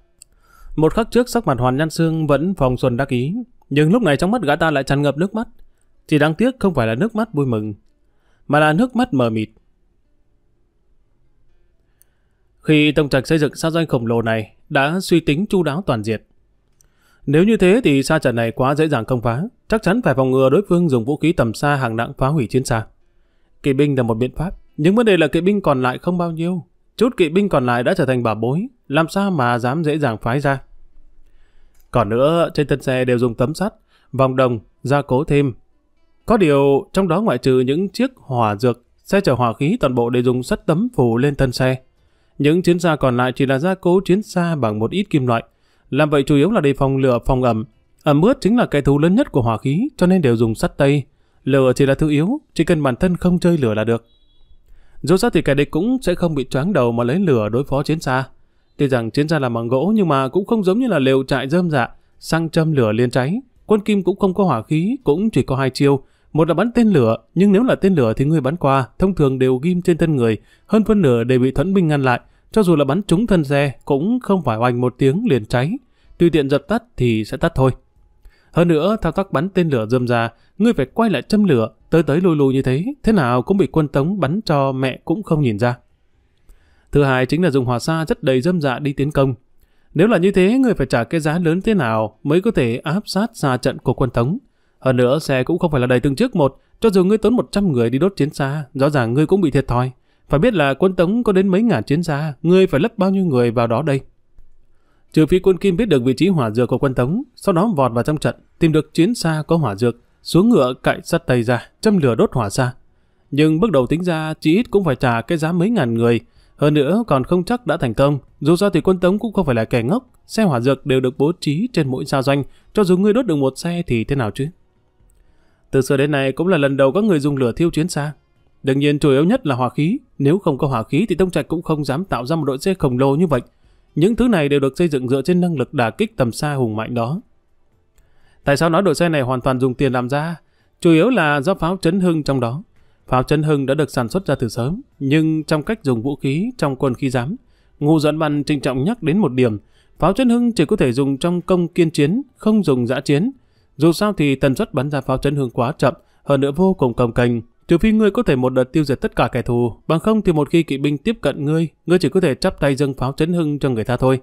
Một khắc trước sắc mặt Hoàn Nhan xương vẫn phòng xuân đắc ý, nhưng lúc này trong mắt gã ta lại tràn ngập nước mắt. Chỉ đáng tiếc không phải là nước mắt vui mừng, mà là nước mắt mờ mịt. Khi tổng trạch xây dựng sao doanh khổng lồ này đã suy tính chu đáo toàn diện, nếu như thế thì xa trận này quá dễ dàng công phá, chắc chắn phải phòng ngừa đối phương dùng vũ khí tầm xa hàng nặng phá hủy chiến xa. Kỵ binh là một biện pháp, nhưng vấn đề là kỵ binh còn lại không bao nhiêu. Chút kỵ binh còn lại đã trở thành bà bối, làm sao mà dám dễ dàng phái ra. Còn nữa, trên thân xe đều dùng tấm sắt, vòng đồng, gia cố thêm. Có điều, trong đó ngoại trừ những chiếc hỏa dược, xe chở hỏa khí toàn bộ đều dùng sắt tấm phủ lên thân xe. Những chiến xa còn lại chỉ là gia cố chiến xa bằng một ít kim loại, làm vậy chủ yếu là đề phòng lửa phòng ẩm. Ẩm ướt chính là kẻ thù lớn nhất của hỏa khí, cho nên đều dùng sắt tây. Lửa chỉ là thứ yếu, chỉ cần bản thân không chơi lửa là được. Dù sao thì kẻ địch cũng sẽ không bị choáng đầu mà lấy lửa đối phó chiến xa. Tuy rằng chiến xa làm bằng gỗ nhưng mà cũng không giống như là lều trại rơm dạ, sang châm lửa liên cháy. Quân Kim cũng không có hỏa khí, cũng chỉ có hai chiêu. Một là bắn tên lửa, nhưng nếu là tên lửa thì người bắn qua, thông thường đều ghim trên thân người, hơn phân nửa đều bị thuẫn binh ngăn lại, cho dù là bắn trúng thân xe cũng không phải oanh một tiếng liền cháy, tùy tiện dập tắt thì sẽ tắt thôi. Hơn nữa, thao tác bắn tên lửa dâm ra, ngươi phải quay lại châm lửa, tới tới lùi lùi như thế, thế nào cũng bị quân tống bắn cho mẹ cũng không nhìn ra. Thứ hai chính là dùng hỏa xa rất đầy dâm dạ đi tiến công. Nếu là như thế, người phải trả cái giá lớn thế nào mới có thể áp sát xa trận của quân tống. Hơn nữa, xe cũng không phải là đầy từng trước một, cho dù ngươi tốn 100 người đi đốt chiến xa, rõ ràng ngươi cũng bị thiệt thòi. Phải biết là quân Tống có đến mấy ngàn chiến gia, ngươi phải lấp bao nhiêu người vào đó đây. Trừ phi quân Kim biết được vị trí hỏa dược của quân Tống, sau đó vọt vào trong trận, tìm được chiến xa có hỏa dược, xuống ngựa cạy sắt tay ra, châm lửa đốt hỏa xa. Nhưng bước đầu tính ra, chỉ ít cũng phải trả cái giá mấy ngàn người, hơn nữa còn không chắc đã thành công, dù sao thì quân Tống cũng không phải là kẻ ngốc, xe hỏa dược đều được bố trí trên mỗi xa doanh, cho dù ngươi đốt được một xe thì thế nào chứ? Từ xưa đến nay cũng là lần đầu các người dùng lửa thiêu chiến xa, Đương nhiên chủ yếu nhất là hỏa khí, nếu không có hỏa khí thì Tông Trạch cũng không dám tạo ra một đội xe khổng lồ như vậy. Những thứ này đều được xây dựng dựa trên năng lực đả kích tầm xa hùng mạnh đó. Tại sao nói đội xe này hoàn toàn dùng tiền làm ra? Chủ yếu là do pháo chấn hưng trong đó. Pháo chấn hưng đã được sản xuất ra từ sớm, nhưng trong cách dùng vũ khí trong quân khí giám, Ngô Dẫn Văn trinh trọng nhắc đến một điểm, pháo chấn hưng chỉ có thể dùng trong công kiên chiến, không dùng dã chiến. Dù sao thì tần suất bắn ra pháo chấn hưng quá chậm, hơn nữa vô cùng cồng cành, Trừ phi ngươi có thể một đợt tiêu diệt tất cả kẻ thù, bằng không thì một khi kỵ binh tiếp cận ngươi, ngươi chỉ có thể chắp tay dâng pháo chấn hưng cho người ta thôi.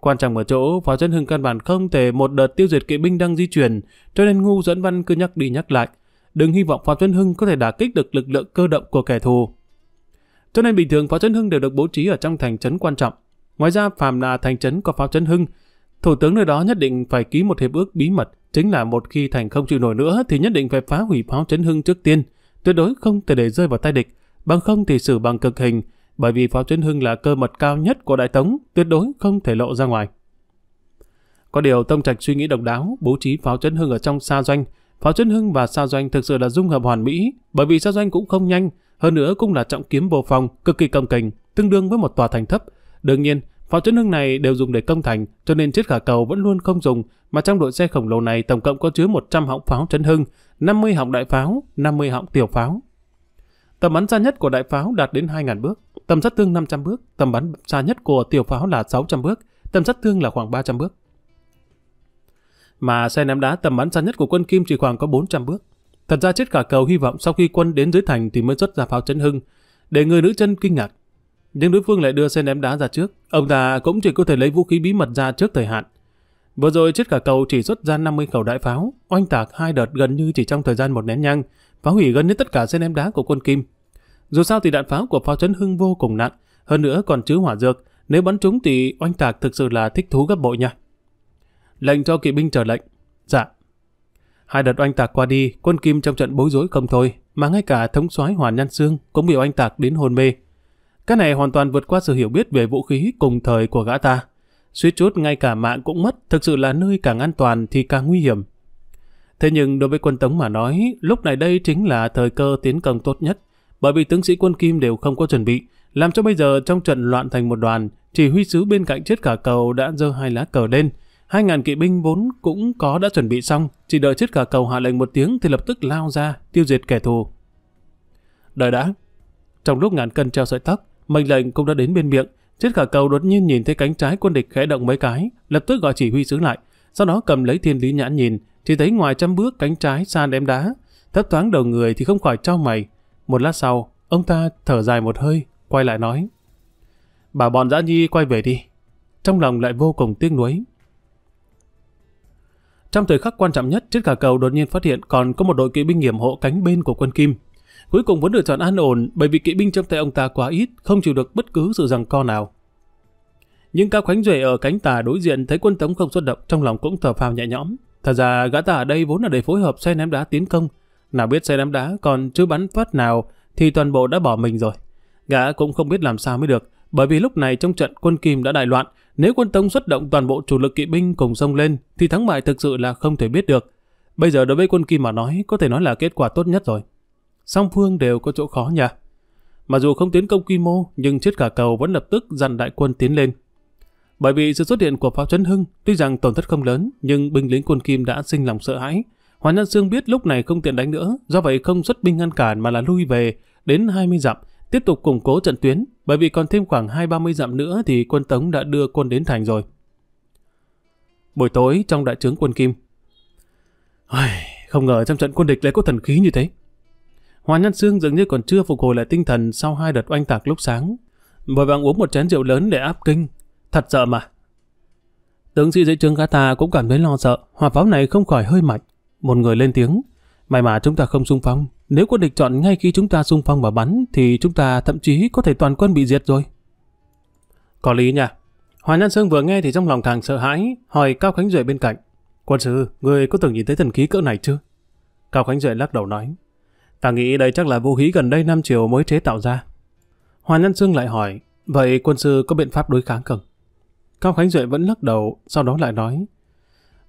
Quan trọng ở chỗ, pháo chấn hưng căn bản không thể một đợt tiêu diệt kỵ binh đang di chuyển, cho nên ngu dẫn văn cứ nhắc đi nhắc lại. Đừng hy vọng pháo chấn hưng có thể đả kích được lực lượng cơ động của kẻ thù. Cho nên bình thường pháo chấn hưng đều được bố trí ở trong thành trấn quan trọng. Ngoài ra, phàm là thành trấn có pháo chấn hưng, thủ tướng nơi đó nhất định phải ký một hiệp ước bí mật, chính là một khi thành không chịu nổi nữa thì nhất định phải phá hủy pháo chấn hưng trước tiên tuyệt đối không thể để rơi vào tay địch, bằng không thì xử bằng cực hình, bởi vì Pháo Chiến Hưng là cơ mật cao nhất của Đại Tống, tuyệt đối không thể lộ ra ngoài. Có điều Tông Trạch suy nghĩ độc đáo, bố trí Pháo Chiến Hưng ở trong xa doanh, Pháo Chiến Hưng và xa doanh thực sự là dung hợp hoàn mỹ, bởi vì xa doanh cũng không nhanh, hơn nữa cũng là trọng kiếm vô phòng, cực kỳ cầm kềnh, tương đương với một tòa thành thấp. Đương nhiên, Pháo chất nước này đều dùng để công thành, cho nên chiếc khả cầu vẫn luôn không dùng, mà trong đội xe khổng lồ này tổng cộng có chứa 100 họng pháo trấn hưng, 50 họng đại pháo, 50 họng tiểu pháo. Tầm bắn xa nhất của đại pháo đạt đến 2.000 bước, tầm sát thương 500 bước, tầm bắn xa nhất của tiểu pháo là 600 bước, tầm sát thương là khoảng 300 bước. Mà xe ném đá tầm bắn xa nhất của quân Kim chỉ khoảng có 400 bước. Thật ra chết cả cầu hy vọng sau khi quân đến dưới thành thì mới xuất ra pháo chấn hưng, để người nữ chân kinh ngạc nhưng đối phương lại đưa xe ném đá ra trước, ông ta cũng chỉ có thể lấy vũ khí bí mật ra trước thời hạn. Vừa rồi chết cả cầu chỉ xuất ra 50 khẩu đại pháo, oanh tạc hai đợt gần như chỉ trong thời gian một nén nhang, phá hủy gần như tất cả xe ném đá của quân Kim. Dù sao thì đạn pháo của pháo trấn Hưng vô cùng nặng, hơn nữa còn chứa hỏa dược, nếu bắn trúng thì oanh tạc thực sự là thích thú gấp bội nha. Lệnh cho kỵ binh chờ lệnh. Dạ. Hai đợt oanh tạc qua đi, quân Kim trong trận bối rối không thôi, mà ngay cả thống soái Hoàn nhân Sương cũng bị oanh tạc đến hôn mê. Cái này hoàn toàn vượt qua sự hiểu biết về vũ khí cùng thời của gã ta. Suýt chút ngay cả mạng cũng mất, thực sự là nơi càng an toàn thì càng nguy hiểm. Thế nhưng đối với quân Tống mà nói, lúc này đây chính là thời cơ tiến công tốt nhất, bởi vì tướng sĩ quân Kim đều không có chuẩn bị, làm cho bây giờ trong trận loạn thành một đoàn, chỉ huy sứ bên cạnh chết cả cầu đã giơ hai lá cờ lên. Hai ngàn kỵ binh vốn cũng có đã chuẩn bị xong, chỉ đợi chết cả cầu hạ lệnh một tiếng thì lập tức lao ra, tiêu diệt kẻ thù. Đợi đã. Trong lúc ngàn cân treo sợi tóc, Mệnh lệnh cũng đã đến bên miệng, Chiết khả cầu đột nhiên nhìn thấy cánh trái quân địch khẽ động mấy cái, lập tức gọi chỉ huy sứ lại, sau đó cầm lấy thiên lý nhãn nhìn, chỉ thấy ngoài trăm bước cánh trái xa đem đá, thấp thoáng đầu người thì không khỏi trao mày. Một lát sau, ông ta thở dài một hơi, quay lại nói. Bà bọn dã nhi quay về đi. Trong lòng lại vô cùng tiếc nuối. Trong thời khắc quan trọng nhất, Chiết cả cầu đột nhiên phát hiện còn có một đội kỵ binh nghiệm hộ cánh bên của quân Kim, cuối cùng vẫn lựa chọn an ổn bởi vì kỵ binh trong tay ông ta quá ít, không chịu được bất cứ sự rằng co nào. Nhưng cao khánh duệ ở cánh tà đối diện thấy quân tống không xuất động trong lòng cũng thở phào nhẹ nhõm. Thật ra gã ta ở đây vốn là để phối hợp xe ném đá tiến công. Nào biết xe ném đá còn chưa bắn phát nào thì toàn bộ đã bỏ mình rồi. Gã cũng không biết làm sao mới được bởi vì lúc này trong trận quân Kim đã đại loạn. Nếu quân Tống xuất động toàn bộ chủ lực kỵ binh cùng sông lên thì thắng bại thực sự là không thể biết được. Bây giờ đối với quân Kim mà nói có thể nói là kết quả tốt nhất rồi song phương đều có chỗ khó nhỉ. Mà dù không tiến công quy mô, nhưng chết cả cầu vẫn lập tức dàn đại quân tiến lên. Bởi vì sự xuất hiện của pháo Trấn hưng, tuy rằng tổn thất không lớn, nhưng binh lính quân Kim đã sinh lòng sợ hãi. Hoàng Nhân Sương biết lúc này không tiện đánh nữa, do vậy không xuất binh ngăn cản mà là lui về đến 20 dặm, tiếp tục củng cố trận tuyến, bởi vì còn thêm khoảng 2-30 dặm nữa thì quân Tống đã đưa quân đến thành rồi. Buổi tối trong đại trướng quân Kim Không ngờ trong trận quân địch lại có thần khí như thế. Hoàng Nhân Sương dường như còn chưa phục hồi lại tinh thần sau hai đợt oanh tạc lúc sáng. Vội vàng uống một chén rượu lớn để áp kinh. Thật sợ mà. Tướng sĩ dưới trướng Ta cũng cảm thấy lo sợ. Hỏa pháo này không khỏi hơi mạnh. Một người lên tiếng. May mà chúng ta không xung phong. Nếu quân địch chọn ngay khi chúng ta xung phong mà bắn thì chúng ta thậm chí có thể toàn quân bị diệt rồi. Có lý nha. Hoàng Nhân Sương vừa nghe thì trong lòng thằng sợ hãi, hỏi Cao Khánh Duệ bên cạnh. Quân sư, người có từng nhìn thấy thần khí cỡ này chưa? Cao Khánh Duệ lắc đầu nói. Ta nghĩ đây chắc là vũ khí gần đây Nam Triều mới chế tạo ra. Hoàng Nhân Sương lại hỏi, vậy quân sư có biện pháp đối kháng không? Cao Khánh Duệ vẫn lắc đầu, sau đó lại nói,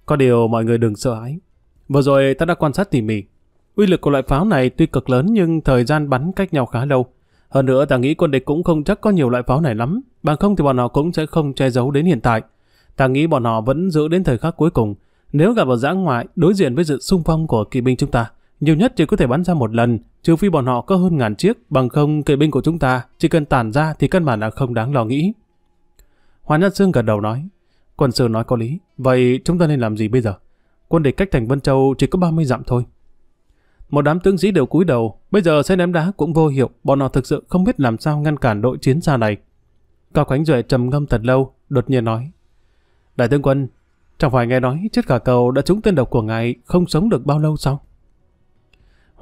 có điều mọi người đừng sợ hãi. Vừa rồi ta đã quan sát tỉ mỉ. Uy lực của loại pháo này tuy cực lớn nhưng thời gian bắn cách nhau khá lâu. Hơn nữa ta nghĩ quân địch cũng không chắc có nhiều loại pháo này lắm, bằng không thì bọn họ cũng sẽ không che giấu đến hiện tại. Ta nghĩ bọn họ vẫn giữ đến thời khắc cuối cùng. Nếu gặp ở giã ngoại đối diện với sự xung phong của kỵ binh chúng ta, nhiều nhất chỉ có thể bắn ra một lần, trừ phi bọn họ có hơn ngàn chiếc, bằng không kỵ binh của chúng ta chỉ cần tản ra thì căn bản là không đáng lo nghĩ. Hoàn Nhất Sương gật đầu nói, quân sư nói có lý, vậy chúng ta nên làm gì bây giờ? Quân địch cách thành Vân Châu chỉ có 30 dặm thôi. Một đám tướng sĩ đều cúi đầu, bây giờ xe ném đá cũng vô hiệu, bọn họ thực sự không biết làm sao ngăn cản đội chiến xa này. Cao Khánh Duệ trầm ngâm thật lâu, đột nhiên nói. Đại tướng quân, chẳng phải nghe nói chết cả cầu đã trúng tên độc của ngài không sống được bao lâu sao?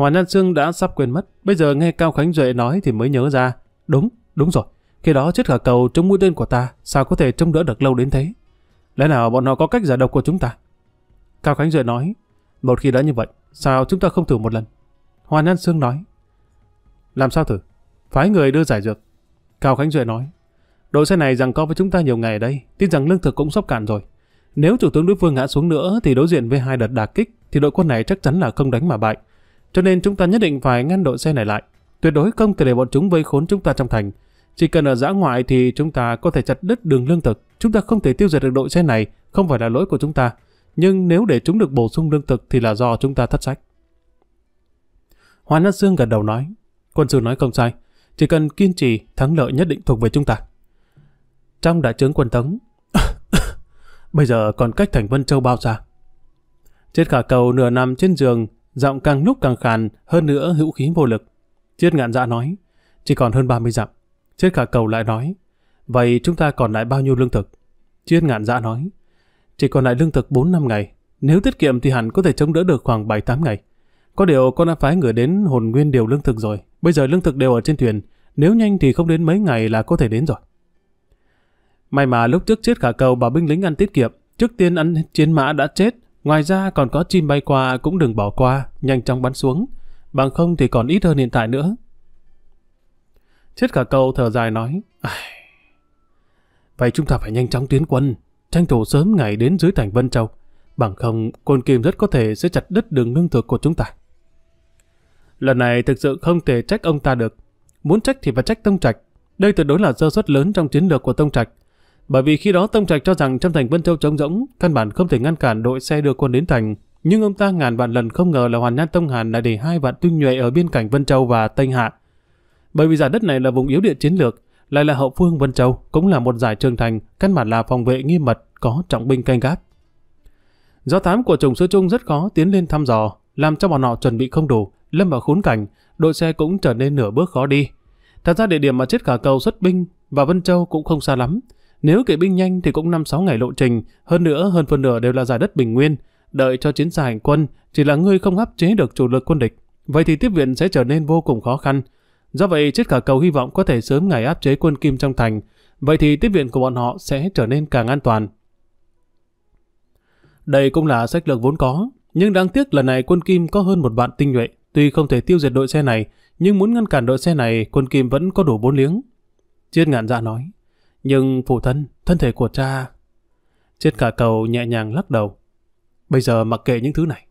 Hoàn Nhan Sương đã sắp quên mất, bây giờ nghe Cao Khánh Duệ nói thì mới nhớ ra. Đúng, đúng rồi, khi đó chết gà cầu trong mũi tên của ta sao có thể chống đỡ được lâu đến thế? Lẽ nào bọn họ có cách giải độc của chúng ta? Cao Khánh Duệ nói, một khi đã như vậy, sao chúng ta không thử một lần? Hoàn Nhan Sương nói, làm sao thử? Phái người đưa giải dược. Cao Khánh Duệ nói, đội xe này rằng có với chúng ta nhiều ngày đây, tin rằng lương thực cũng sắp cạn rồi. Nếu chủ tướng đối phương ngã xuống nữa thì đối diện với hai đợt đà kích thì đội quân này chắc chắn là không đánh mà bại. Cho nên chúng ta nhất định phải ngăn đội xe này lại. Tuyệt đối không thể để bọn chúng vây khốn chúng ta trong thành. Chỉ cần ở giã ngoại thì chúng ta có thể chặt đứt đường lương thực. Chúng ta không thể tiêu diệt được đội xe này, không phải là lỗi của chúng ta. Nhưng nếu để chúng được bổ sung lương thực thì là do chúng ta thất sách. Hoàn Nát Dương gật đầu nói. Quân sư nói không sai. Chỉ cần kiên trì, thắng lợi nhất định thuộc về chúng ta. Trong đại trướng quân tống, (coughs) bây giờ còn cách thành Vân Châu bao xa? Chết khả cầu nửa nằm trên giường, giọng càng lúc càng khàn, hơn nữa hữu khí vô lực. Chiết ngạn dạ nói, chỉ còn hơn 30 dặm. Chiết khả cầu lại nói, vậy chúng ta còn lại bao nhiêu lương thực? Chiết ngạn dạ nói, chỉ còn lại lương thực 4 năm ngày, nếu tiết kiệm thì hẳn có thể chống đỡ được khoảng 7-8 ngày. Có điều con đã phái người đến hồn nguyên điều lương thực rồi, bây giờ lương thực đều ở trên thuyền, nếu nhanh thì không đến mấy ngày là có thể đến rồi. May mà lúc trước chết khả cầu bảo binh lính ăn tiết kiệm, trước tiên ăn chiến mã đã chết, Ngoài ra còn có chim bay qua cũng đừng bỏ qua, nhanh chóng bắn xuống. Bằng không thì còn ít hơn hiện tại nữa. Chết cả câu thở dài nói. Vậy chúng ta phải nhanh chóng tiến quân, tranh thủ sớm ngày đến dưới thành Vân Châu. Bằng không, quân kim rất có thể sẽ chặt đứt đường lương thực của chúng ta. Lần này thực sự không thể trách ông ta được. Muốn trách thì phải trách Tông Trạch. Đây tuyệt đối là sơ suất lớn trong chiến lược của Tông Trạch bởi vì khi đó Tông Trạch cho rằng trong thành Vân Châu trống rỗng, căn bản không thể ngăn cản đội xe đưa quân đến thành. Nhưng ông ta ngàn vạn lần không ngờ là Hoàn Nhan Tông Hàn lại để hai vạn tinh nhuệ ở biên cảnh Vân Châu và Tây Hạ. Bởi vì giải đất này là vùng yếu địa chiến lược, lại là hậu phương Vân Châu, cũng là một giải trường thành, căn bản là phòng vệ nghiêm mật, có trọng binh canh gác. Do thám của trùng sứ trung rất khó tiến lên thăm dò, làm cho bọn họ chuẩn bị không đủ, lâm vào khốn cảnh, đội xe cũng trở nên nửa bước khó đi. Thật ra địa điểm mà chết cả cầu xuất binh và Vân Châu cũng không xa lắm, nếu kỵ binh nhanh thì cũng năm sáu ngày lộ trình, hơn nữa hơn phần nửa đều là giải đất bình nguyên. Đợi cho chiến xa hành quân, chỉ là ngươi không áp chế được chủ lực quân địch. Vậy thì tiếp viện sẽ trở nên vô cùng khó khăn. Do vậy, chết cả cầu hy vọng có thể sớm ngày áp chế quân Kim trong thành. Vậy thì tiếp viện của bọn họ sẽ trở nên càng an toàn. Đây cũng là sách lược vốn có, nhưng đáng tiếc lần này quân Kim có hơn một vạn tinh nhuệ. Tuy không thể tiêu diệt đội xe này, nhưng muốn ngăn cản đội xe này, quân Kim vẫn có đủ bốn liếng. Chiết ngạn dạ nói, nhưng phụ thân, thân thể của cha... Chết cả cầu nhẹ nhàng lắc đầu. Bây giờ mặc kệ những thứ này.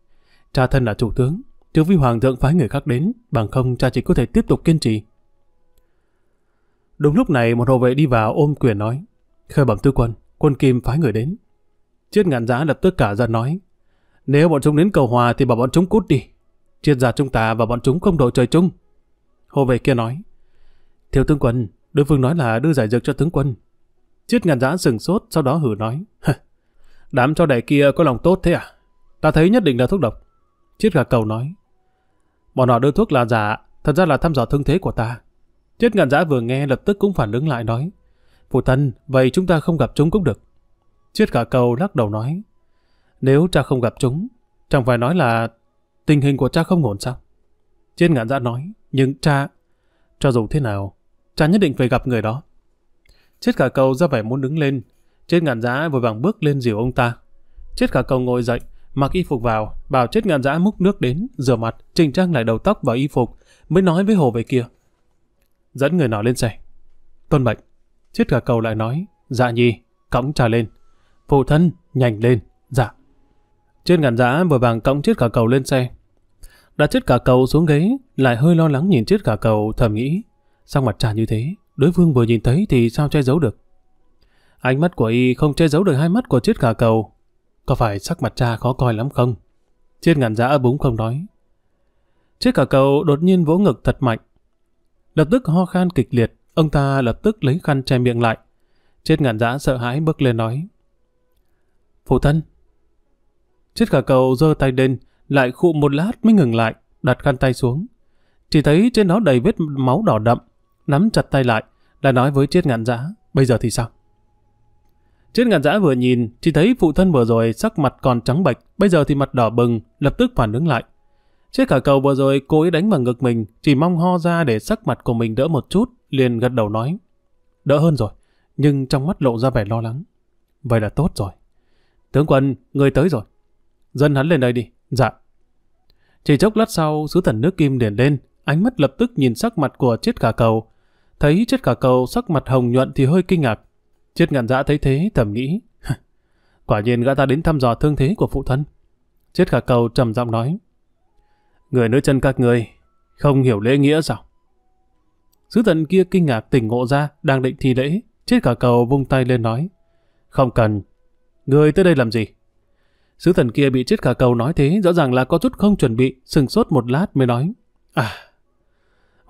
Cha thân là chủ tướng, trước vi hoàng thượng phái người khác đến, bằng không cha chỉ có thể tiếp tục kiên trì. Đúng lúc này một hộ vệ đi vào ôm quyền nói. Khơi bẩm tư quân, quân kim phái người đến. Chiết ngạn giá lập tức cả ra nói. Nếu bọn chúng đến cầu hòa thì bảo bọn chúng cút đi. Chiết giả chúng ta và bọn chúng không đội trời chung. Hộ vệ kia nói. Thiếu tướng quân, Đối phương nói là đưa giải dược cho tướng quân. Chiết ngàn giã sừng sốt, sau đó hử nói. Đám cho đại kia có lòng tốt thế à? Ta thấy nhất định là thuốc độc. Chiết gà cầu nói. Bọn họ đưa thuốc là giả, thật ra là thăm dò thương thế của ta. Chiết ngàn giã vừa nghe lập tức cũng phản ứng lại nói. Phụ thân, vậy chúng ta không gặp chúng cũng được. Chiết gà cầu lắc đầu nói. Nếu cha không gặp chúng, chẳng phải nói là tình hình của cha không ổn sao? Chiết ngàn giã nói. Nhưng cha, cho dù thế nào, chàng nhất định phải gặp người đó. Chết cả cầu ra vẻ muốn đứng lên, chết ngàn giã vội vàng bước lên dìu ông ta. Chết cả cầu ngồi dậy, mặc y phục vào, bảo chết ngàn giã múc nước đến, rửa mặt, chỉnh trang lại đầu tóc và y phục, mới nói với hồ về kia. Dẫn người nọ lên xe. Tuân mệnh. Chết cả cầu lại nói, dạ nhi, cõng trà lên. Phụ thân, nhanh lên, dạ. chết ngàn giã vội vàng cõng chết cả cầu lên xe. Đã chết cả cầu xuống ghế, lại hơi lo lắng nhìn chết cả cầu thầm nghĩ. Sao mặt trà như thế, đối phương vừa nhìn thấy thì sao che giấu được? Ánh mắt của y không che giấu được hai mắt của chiếc khả cầu. Có phải sắc mặt cha khó coi lắm không? Chiếc ngàn giã búng không nói. Chiếc khả cầu đột nhiên vỗ ngực thật mạnh. Lập tức ho khan kịch liệt, ông ta lập tức lấy khăn che miệng lại. Chiếc ngàn giã sợ hãi bước lên nói. Phụ thân. Chiếc khả cầu giơ tay lên, lại khụ một lát mới ngừng lại, đặt khăn tay xuống. Chỉ thấy trên đó đầy vết máu đỏ đậm, nắm chặt tay lại, đã nói với Triết Ngạn Giã, bây giờ thì sao? Triết Ngạn Giã vừa nhìn, chỉ thấy phụ thân vừa rồi sắc mặt còn trắng bệch, bây giờ thì mặt đỏ bừng, lập tức phản ứng lại. Triết cả cầu vừa rồi cố ý đánh vào ngực mình, chỉ mong ho ra để sắc mặt của mình đỡ một chút, liền gật đầu nói. Đỡ hơn rồi, nhưng trong mắt lộ ra vẻ lo lắng. Vậy là tốt rồi. Tướng quân, người tới rồi. Dân hắn lên đây đi. Dạ. Chỉ chốc lát sau, sứ thần nước kim liền lên, ánh mắt lập tức nhìn sắc mặt của chết khả cầu. Thấy chết khả cầu sắc mặt hồng nhuận thì hơi kinh ngạc. Chết ngạn dã thấy thế thầm nghĩ. Quả nhiên gã ta đến thăm dò thương thế của phụ thân. Chết khả cầu trầm giọng nói. Người nữ chân các người, không hiểu lễ nghĩa sao? Sứ thần kia kinh ngạc tỉnh ngộ ra, đang định thi lễ. Chết khả cầu vung tay lên nói. Không cần. Người tới đây làm gì? Sứ thần kia bị chết khả cầu nói thế rõ ràng là có chút không chuẩn bị, sừng sốt một lát mới nói. À,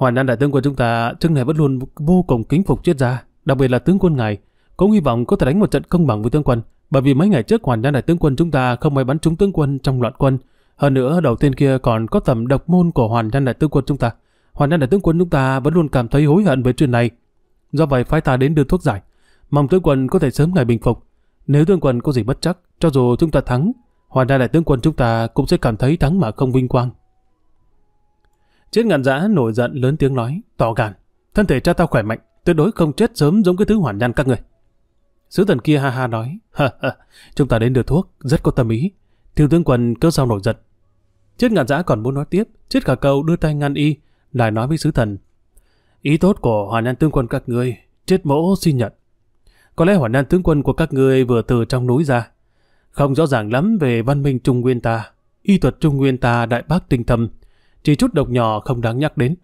Hoài An đại tướng quân chúng ta trước này vẫn luôn vô cùng kính phục triết gia, đặc biệt là tướng quân ngài, cũng hy vọng có thể đánh một trận công bằng với tướng quân, bởi vì mấy ngày trước Hoài An đại tướng quân chúng ta không may bắn trúng tướng quân trong loạn quân, hơn nữa đầu tiên kia còn có tầm độc môn của Hoài An đại tướng quân chúng ta. Hoài An đại tướng quân chúng ta vẫn luôn cảm thấy hối hận với chuyện này. Do vậy phái ta đến đưa thuốc giải, mong tướng quân có thể sớm ngày bình phục. Nếu tướng quân có gì bất chắc, cho dù chúng ta thắng, Hoài An đại tướng quân chúng ta cũng sẽ cảm thấy thắng mà không vinh quang. Chết ngàn dã nổi giận lớn tiếng nói, to gan. Thân thể cha tao khỏe mạnh, tuyệt đối không chết sớm giống cái thứ hoàn nhan các người. Sứ thần kia ha ha nói, ha ha, chúng ta đến được thuốc, rất có tâm ý. Thiếu tướng quân kêu sao nổi giận. Chết ngàn dã còn muốn nói tiếp, chết cả câu đưa tay ngăn y, lại nói với sứ thần. Ý tốt của hoàn nhan tướng quân các người, chết mẫu xin nhận. Có lẽ hoàn nhan tướng quân của các người vừa từ trong núi ra. Không rõ ràng lắm về văn minh Trung Nguyên ta, y thuật Trung Nguyên ta đại bác tinh thâm, chỉ chút độc nhỏ không đáng nhắc đến.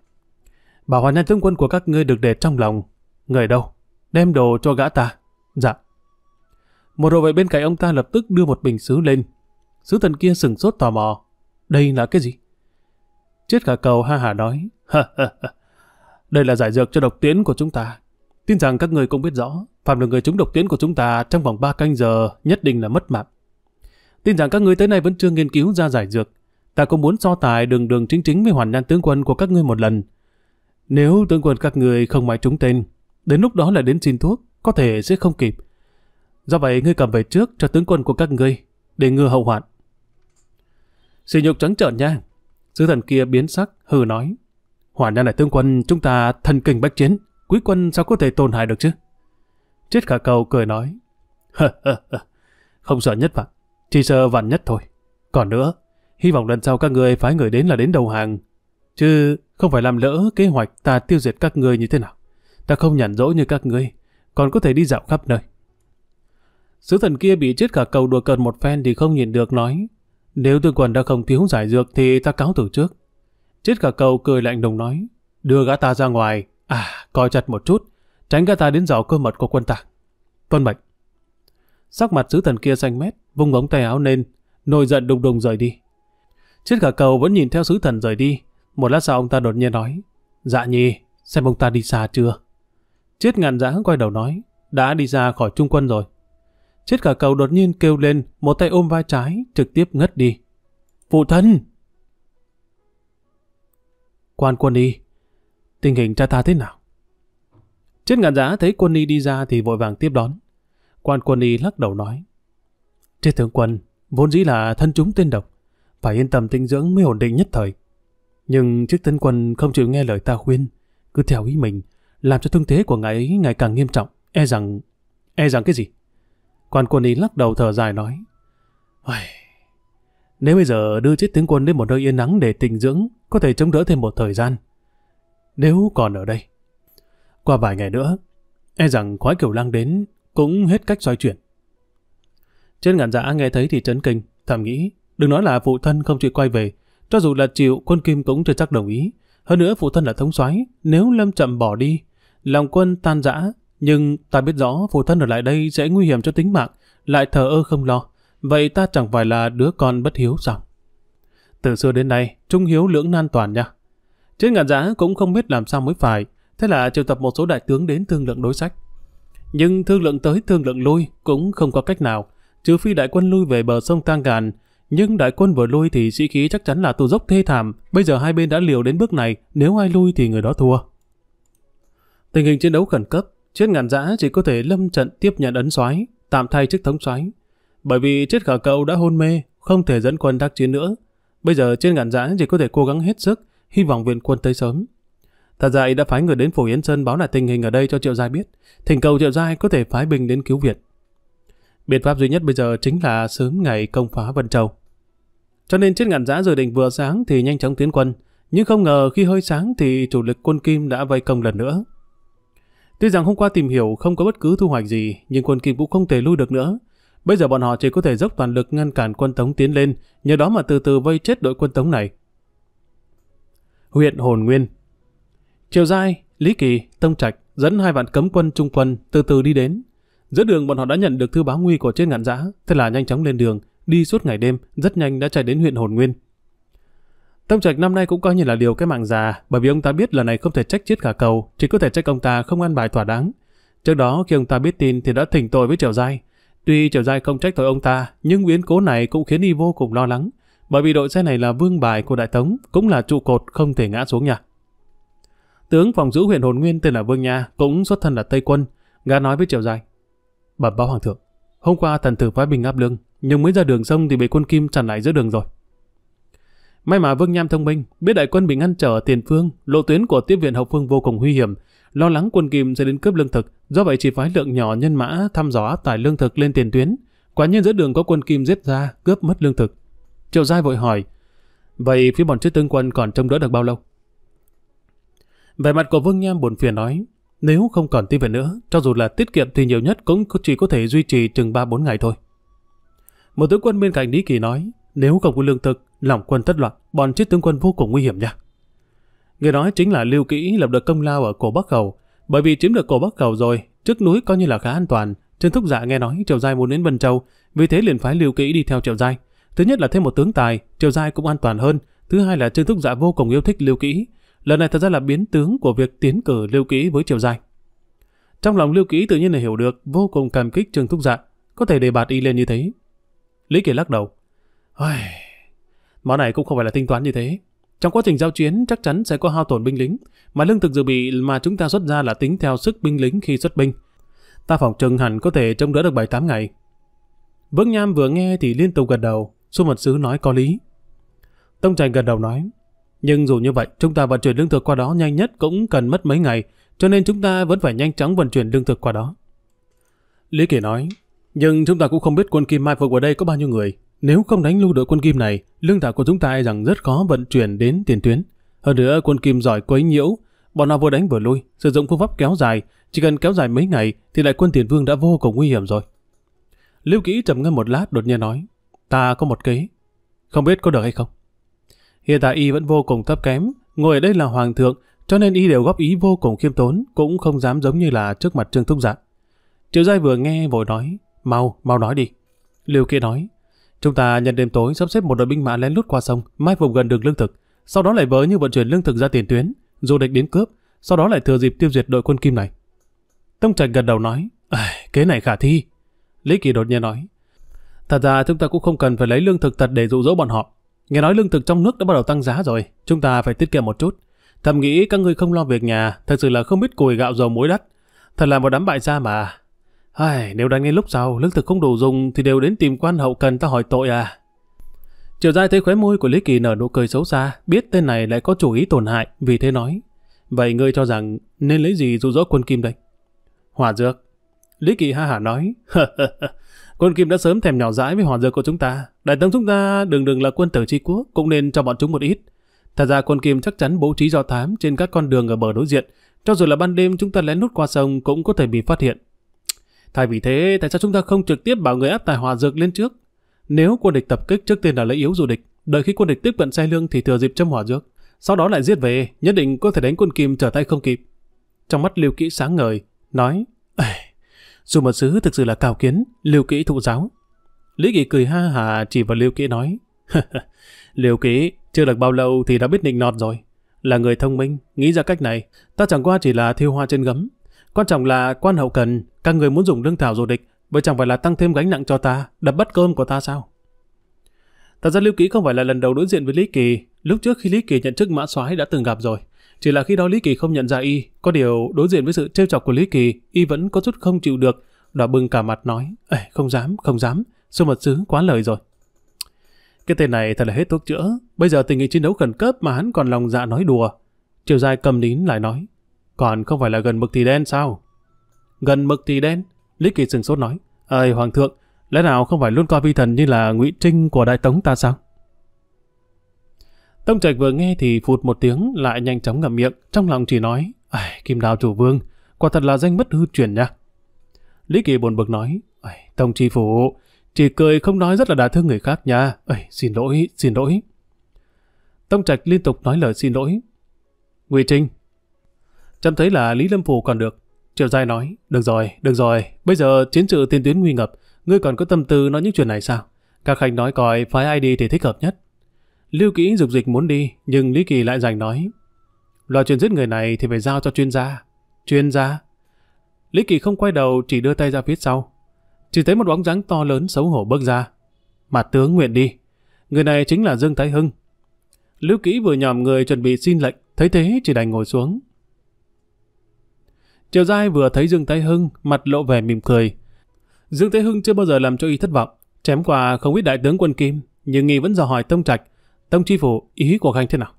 Bảo hoàn nhân tướng quân của các ngươi được để trong lòng. Người đâu? Đem đồ cho gã ta. Dạ. Một đồ vệ bên cạnh ông ta lập tức đưa một bình sứ lên. Sứ thần kia sừng sốt tò mò. Đây là cái gì? Chết cả cầu ha hà nói. Đây là giải dược cho độc tiễn của chúng ta. Tin rằng các người cũng biết rõ, phạm được người chúng độc tiễn của chúng ta trong vòng 3 canh giờ nhất định là mất mạng. Tin rằng các người tới nay vẫn chưa nghiên cứu ra giải dược, ta cũng muốn so tài đường đường chính chính với hoàn nhan tướng quân của các ngươi một lần. Nếu tướng quân các ngươi không mãi trúng tên, đến lúc đó là đến xin thuốc, có thể sẽ không kịp. Do vậy ngươi cầm về trước cho tướng quân của các ngươi, để ngừa hậu hoạn. Sỉ nhục trắng trợn nha. Sứ thần kia biến sắc, hừ nói. Hoàn nhan đại tướng quân chúng ta thần kinh bách chiến, quý quân sao có thể tồn hại được chứ? Chết khả cầu cười nói. (laughs) không sợ nhất vạn, chỉ sợ vạn nhất thôi. Còn nữa, Hy vọng lần sau các người phái người đến là đến đầu hàng. Chứ không phải làm lỡ kế hoạch ta tiêu diệt các người như thế nào. Ta không nhàn rỗi như các ngươi, còn có thể đi dạo khắp nơi. Sứ thần kia bị chết cả cầu đùa cợt một phen thì không nhìn được nói. Nếu tư quần đã không thiếu giải dược thì ta cáo từ trước. Chết cả cầu cười lạnh đồng nói. Đưa gã ta ra ngoài. À, coi chặt một chút. Tránh gã ta đến dò cơ mật của quân ta. Tuân mệnh. Sắc mặt sứ thần kia xanh mét, vung ống tay áo lên, nổi giận đùng đùng rời đi. Chết cả cầu vẫn nhìn theo sứ thần rời đi. Một lát sau ông ta đột nhiên nói, Dạ nhi, xem ông ta đi xa chưa? Chết ngàn giã quay đầu nói, đã đi ra khỏi trung quân rồi. Chết cả cầu đột nhiên kêu lên, một tay ôm vai trái, trực tiếp ngất đi. Phụ thân! Quan quân y, tình hình cha ta thế nào? Chết ngàn giã thấy quân y đi ra thì vội vàng tiếp đón. Quan quân y lắc đầu nói, Chết tướng quân, vốn dĩ là thân chúng tên độc phải yên tâm tinh dưỡng mới ổn định nhất thời. Nhưng trước tân quân không chịu nghe lời ta khuyên, cứ theo ý mình, làm cho thương thế của ngài ấy ngày càng nghiêm trọng, e rằng... E rằng cái gì? Quan quân ý lắc đầu thở dài nói. Nếu bây giờ đưa chết tướng quân đến một nơi yên nắng để tình dưỡng, có thể chống đỡ thêm một thời gian. Nếu còn ở đây. Qua vài ngày nữa, e rằng khói kiểu lang đến cũng hết cách xoay chuyển. Trên ngàn giã nghe thấy thì chấn kinh, thầm nghĩ Đừng nói là phụ thân không chịu quay về, cho dù là chịu, quân Kim cũng chưa chắc đồng ý. Hơn nữa phụ thân là thống soái, nếu Lâm chậm bỏ đi, lòng quân tan rã, nhưng ta biết rõ phụ thân ở lại đây sẽ nguy hiểm cho tính mạng, lại thờ ơ không lo. Vậy ta chẳng phải là đứa con bất hiếu sao? Từ xưa đến nay, trung hiếu lưỡng nan toàn nha. Trên ngạn giã cũng không biết làm sao mới phải, thế là triệu tập một số đại tướng đến thương lượng đối sách. Nhưng thương lượng tới thương lượng lui cũng không có cách nào, trừ phi đại quân lui về bờ sông Tang Gàn, nhưng đại quân vừa lui thì sĩ khí chắc chắn là tù dốc thê thảm, bây giờ hai bên đã liều đến bước này, nếu ai lui thì người đó thua. Tình hình chiến đấu khẩn cấp, chết ngàn dã chỉ có thể lâm trận tiếp nhận ấn soái, tạm thay chức thống soái. Bởi vì chết khả cậu đã hôn mê, không thể dẫn quân tác chiến nữa. Bây giờ trên ngàn dã chỉ có thể cố gắng hết sức, hy vọng viện quân tới sớm. Thật ra đã phái người đến phổ Yến Sơn báo lại tình hình ở đây cho Triệu Giai biết, thỉnh cầu Triệu Giai có thể phái binh đến cứu Việt. Biện pháp duy nhất bây giờ chính là sớm ngày công phá Vân Châu. Cho nên chiếc ngạn giã dự định vừa sáng thì nhanh chóng tiến quân, nhưng không ngờ khi hơi sáng thì chủ lực quân Kim đã vây công lần nữa. Tuy rằng hôm qua tìm hiểu không có bất cứ thu hoạch gì, nhưng quân Kim cũng không thể lui được nữa. Bây giờ bọn họ chỉ có thể dốc toàn lực ngăn cản quân Tống tiến lên, nhờ đó mà từ từ vây chết đội quân Tống này. Huyện Hồn Nguyên Triều Giai, Lý Kỳ, Tông Trạch dẫn hai vạn cấm quân trung quân từ từ đi đến, Giữa đường bọn họ đã nhận được thư báo nguy của trên ngạn giã, thế là nhanh chóng lên đường, đi suốt ngày đêm, rất nhanh đã chạy đến huyện Hồn Nguyên. Tông Trạch năm nay cũng coi như là điều cái mạng già, bởi vì ông ta biết lần này không thể trách chết cả cầu, chỉ có thể trách ông ta không ăn bài thỏa đáng. Trước đó khi ông ta biết tin thì đã thỉnh tội với Triệu Giai. Tuy Triệu Giai không trách tội ông ta, nhưng biến cố này cũng khiến y vô cùng lo lắng, bởi vì đội xe này là vương bài của Đại Tống, cũng là trụ cột không thể ngã xuống nhà. Tướng phòng giữ huyện Hồn Nguyên tên là Vương Nha, cũng xuất thân là Tây Quân, gã nói với Triệu Giai bẩm báo hoàng thượng hôm qua thần tử phái bình áp lương nhưng mới ra đường sông thì bị quân kim chặn lại giữa đường rồi may mà vương nham thông minh biết đại quân bị ngăn trở ở tiền phương lộ tuyến của tiếp viện hậu phương vô cùng nguy hiểm lo lắng quân kim sẽ đến cướp lương thực do vậy chỉ phái lượng nhỏ nhân mã thăm dò tải lương thực lên tiền tuyến quả nhiên giữa đường có quân kim giết ra cướp mất lương thực triệu giai vội hỏi vậy phía bọn chữ tương quân còn trông đỡ được bao lâu vẻ mặt của vương nham buồn phiền nói nếu không còn tin về nữa, cho dù là tiết kiệm thì nhiều nhất cũng chỉ có thể duy trì chừng 3-4 ngày thôi. Một tướng quân bên cạnh Lý Kỳ nói, nếu không có lương thực, lòng quân thất loạn, bọn chiếc tướng quân vô cùng nguy hiểm nha. Người nói chính là Lưu Kỹ lập được công lao ở cổ Bắc Cầu, bởi vì chiếm được cổ Bắc Cầu rồi, trước núi coi như là khá an toàn. Trần Thúc Dạ nghe nói Triều Giai muốn đến Vân Châu, vì thế liền phái Lưu Kỹ đi theo Triều Giai. Thứ nhất là thêm một tướng tài, Triều Giai cũng an toàn hơn. Thứ hai là trương Thúc Dạ vô cùng yêu thích Lưu Kỹ, Lần này thật ra là biến tướng của việc tiến cử Lưu Ký với Triều Giai. Trong lòng Lưu Ký tự nhiên là hiểu được vô cùng cảm kích Trương Thúc Dạ, có thể đề bạt y lên như thế. Lý Kỳ lắc đầu. Ôi, món này cũng không phải là tính toán như thế. Trong quá trình giao chiến chắc chắn sẽ có hao tổn binh lính, mà lương thực dự bị mà chúng ta xuất ra là tính theo sức binh lính khi xuất binh. Ta phỏng trừng hẳn có thể chống đỡ được bảy tám ngày. Vương Nham vừa nghe thì liên tục gật đầu, Xu Mật Sứ nói có lý. Tông Trạch gật đầu nói, nhưng dù như vậy, chúng ta vận chuyển lương thực qua đó nhanh nhất cũng cần mất mấy ngày, cho nên chúng ta vẫn phải nhanh chóng vận chuyển lương thực qua đó. Lý Kỳ nói, nhưng chúng ta cũng không biết quân Kim mai phục ở đây có bao nhiêu người. Nếu không đánh lưu đội quân Kim này, lương thảo của chúng ta e rằng rất khó vận chuyển đến tiền tuyến. Hơn nữa quân Kim giỏi quấy nhiễu, bọn họ vừa đánh vừa lui, sử dụng phương pháp kéo dài, chỉ cần kéo dài mấy ngày thì đại quân tiền vương đã vô cùng nguy hiểm rồi. Lưu Kỹ trầm ngâm một lát đột nhiên nói, ta có một kế, không biết có được hay không. Hiện tại y vẫn vô cùng thấp kém, ngồi ở đây là hoàng thượng, cho nên y đều góp ý vô cùng khiêm tốn, cũng không dám giống như là trước mặt Trương Thúc Dạ. Triệu Giai vừa nghe vội nói, mau, mau nói đi. Liêu kia nói, chúng ta nhân đêm tối sắp xếp một đội binh mã lén lút qua sông, mai phục gần đường lương thực, sau đó lại vớ như vận chuyển lương thực ra tiền tuyến, du địch đến cướp, sau đó lại thừa dịp tiêu diệt đội quân kim này. Tông Trạch gật đầu nói, kế này khả thi. Lý Kỳ đột nhiên nói, thật ra chúng ta cũng không cần phải lấy lương thực thật để dụ dỗ bọn họ, Nghe nói lương thực trong nước đã bắt đầu tăng giá rồi, chúng ta phải tiết kiệm một chút. Thầm nghĩ các ngươi không lo việc nhà, thật sự là không biết cùi gạo dầu muối đắt. Thật là một đám bại gia mà. Ai, nếu đánh ngay lúc sau, lương thực không đủ dùng thì đều đến tìm quan hậu cần ta hỏi tội à. Triều Giai thấy khóe môi của Lý Kỳ nở nụ cười xấu xa, biết tên này lại có chủ ý tổn hại, vì thế nói. Vậy ngươi cho rằng nên lấy gì dụ dỗ quân kim đây? Hòa dược. Lý Kỳ ha hả nói. Quân Kim đã sớm thèm nhỏ dãi với hỏa dược của chúng ta. Đại tướng chúng ta đừng đừng là quân tử tri quốc, cũng nên cho bọn chúng một ít. Thật ra quân Kim chắc chắn bố trí do thám trên các con đường ở bờ đối diện. Cho dù là ban đêm chúng ta lén lút qua sông cũng có thể bị phát hiện. Thay vì thế, tại sao chúng ta không trực tiếp bảo người áp tài hỏa dược lên trước? Nếu quân địch tập kích trước tiên là lấy yếu dù địch, đợi khi quân địch tiếp cận xe lương thì thừa dịp châm hỏa dược. Sau đó lại giết về, nhất định có thể đánh quân Kim trở tay không kịp. Trong mắt Lưu Kỹ sáng ngời, nói dù mật sứ thực sự là cao kiến, liều kỹ thụ giáo. Lý Kỳ cười ha hà chỉ vào liều kỹ nói. liều (laughs) kỹ chưa được bao lâu thì đã biết nịnh nọt rồi. Là người thông minh, nghĩ ra cách này, ta chẳng qua chỉ là thiêu hoa trên gấm. Quan trọng là quan hậu cần, các người muốn dùng lương thảo dù địch, vậy chẳng phải là tăng thêm gánh nặng cho ta, đập bắt cơm của ta sao? Thật ra Lưu Ký không phải là lần đầu đối diện với Lý Kỳ, lúc trước khi Lý Kỳ nhận chức mã soái đã từng gặp rồi. Chỉ là khi đó Lý Kỳ không nhận ra y, có điều đối diện với sự trêu chọc của Lý Kỳ, y vẫn có chút không chịu được, đỏ bừng cả mặt nói, Ê, không dám, không dám, sư mật sứ quá lời rồi. Cái tên này thật là hết thuốc chữa, bây giờ tình hình chiến đấu khẩn cấp mà hắn còn lòng dạ nói đùa. Chiều dài cầm nín lại nói, còn không phải là gần mực thì đen sao? Gần mực thì đen? Lý Kỳ sừng sốt nói, Ơi hoàng thượng, lẽ nào không phải luôn coi vi thần như là ngụy trinh của đại tống ta sao? Tông Trạch vừa nghe thì phụt một tiếng lại nhanh chóng ngậm miệng, trong lòng chỉ nói, Ai, Kim Đào chủ vương, quả thật là danh bất hư truyền nha. Lý Kỳ buồn bực nói, Ai, Tông Tri Phủ, chỉ cười không nói rất là đả thương người khác nha, Ai, xin lỗi, xin lỗi. Tông Trạch liên tục nói lời xin lỗi. Ngụy Trinh, chăm thấy là Lý Lâm Phủ còn được. Triệu Giai nói, được rồi, được rồi, bây giờ chiến sự tiền tuyến nguy ngập, ngươi còn có tâm tư nói những chuyện này sao? Các khanh nói coi phái ai đi thì thích hợp nhất. Lưu Kỹ dục dịch muốn đi, nhưng Lý Kỳ lại giành nói. Loại chuyện giết người này thì phải giao cho chuyên gia. Chuyên gia? Lý Kỳ không quay đầu chỉ đưa tay ra phía sau. Chỉ thấy một bóng dáng to lớn xấu hổ bước ra. Mặt tướng nguyện đi. Người này chính là Dương Thái Hưng. Lưu Kỹ vừa nhòm người chuẩn bị xin lệnh, thấy thế chỉ đành ngồi xuống. Triều Giai vừa thấy Dương Thái Hưng, mặt lộ vẻ mỉm cười. Dương Thái Hưng chưa bao giờ làm cho y thất vọng, chém qua không biết đại tướng quân Kim, nhưng nghi vẫn dò hỏi Tông Trạch, Tông chi phủ, ý của anh thế nào?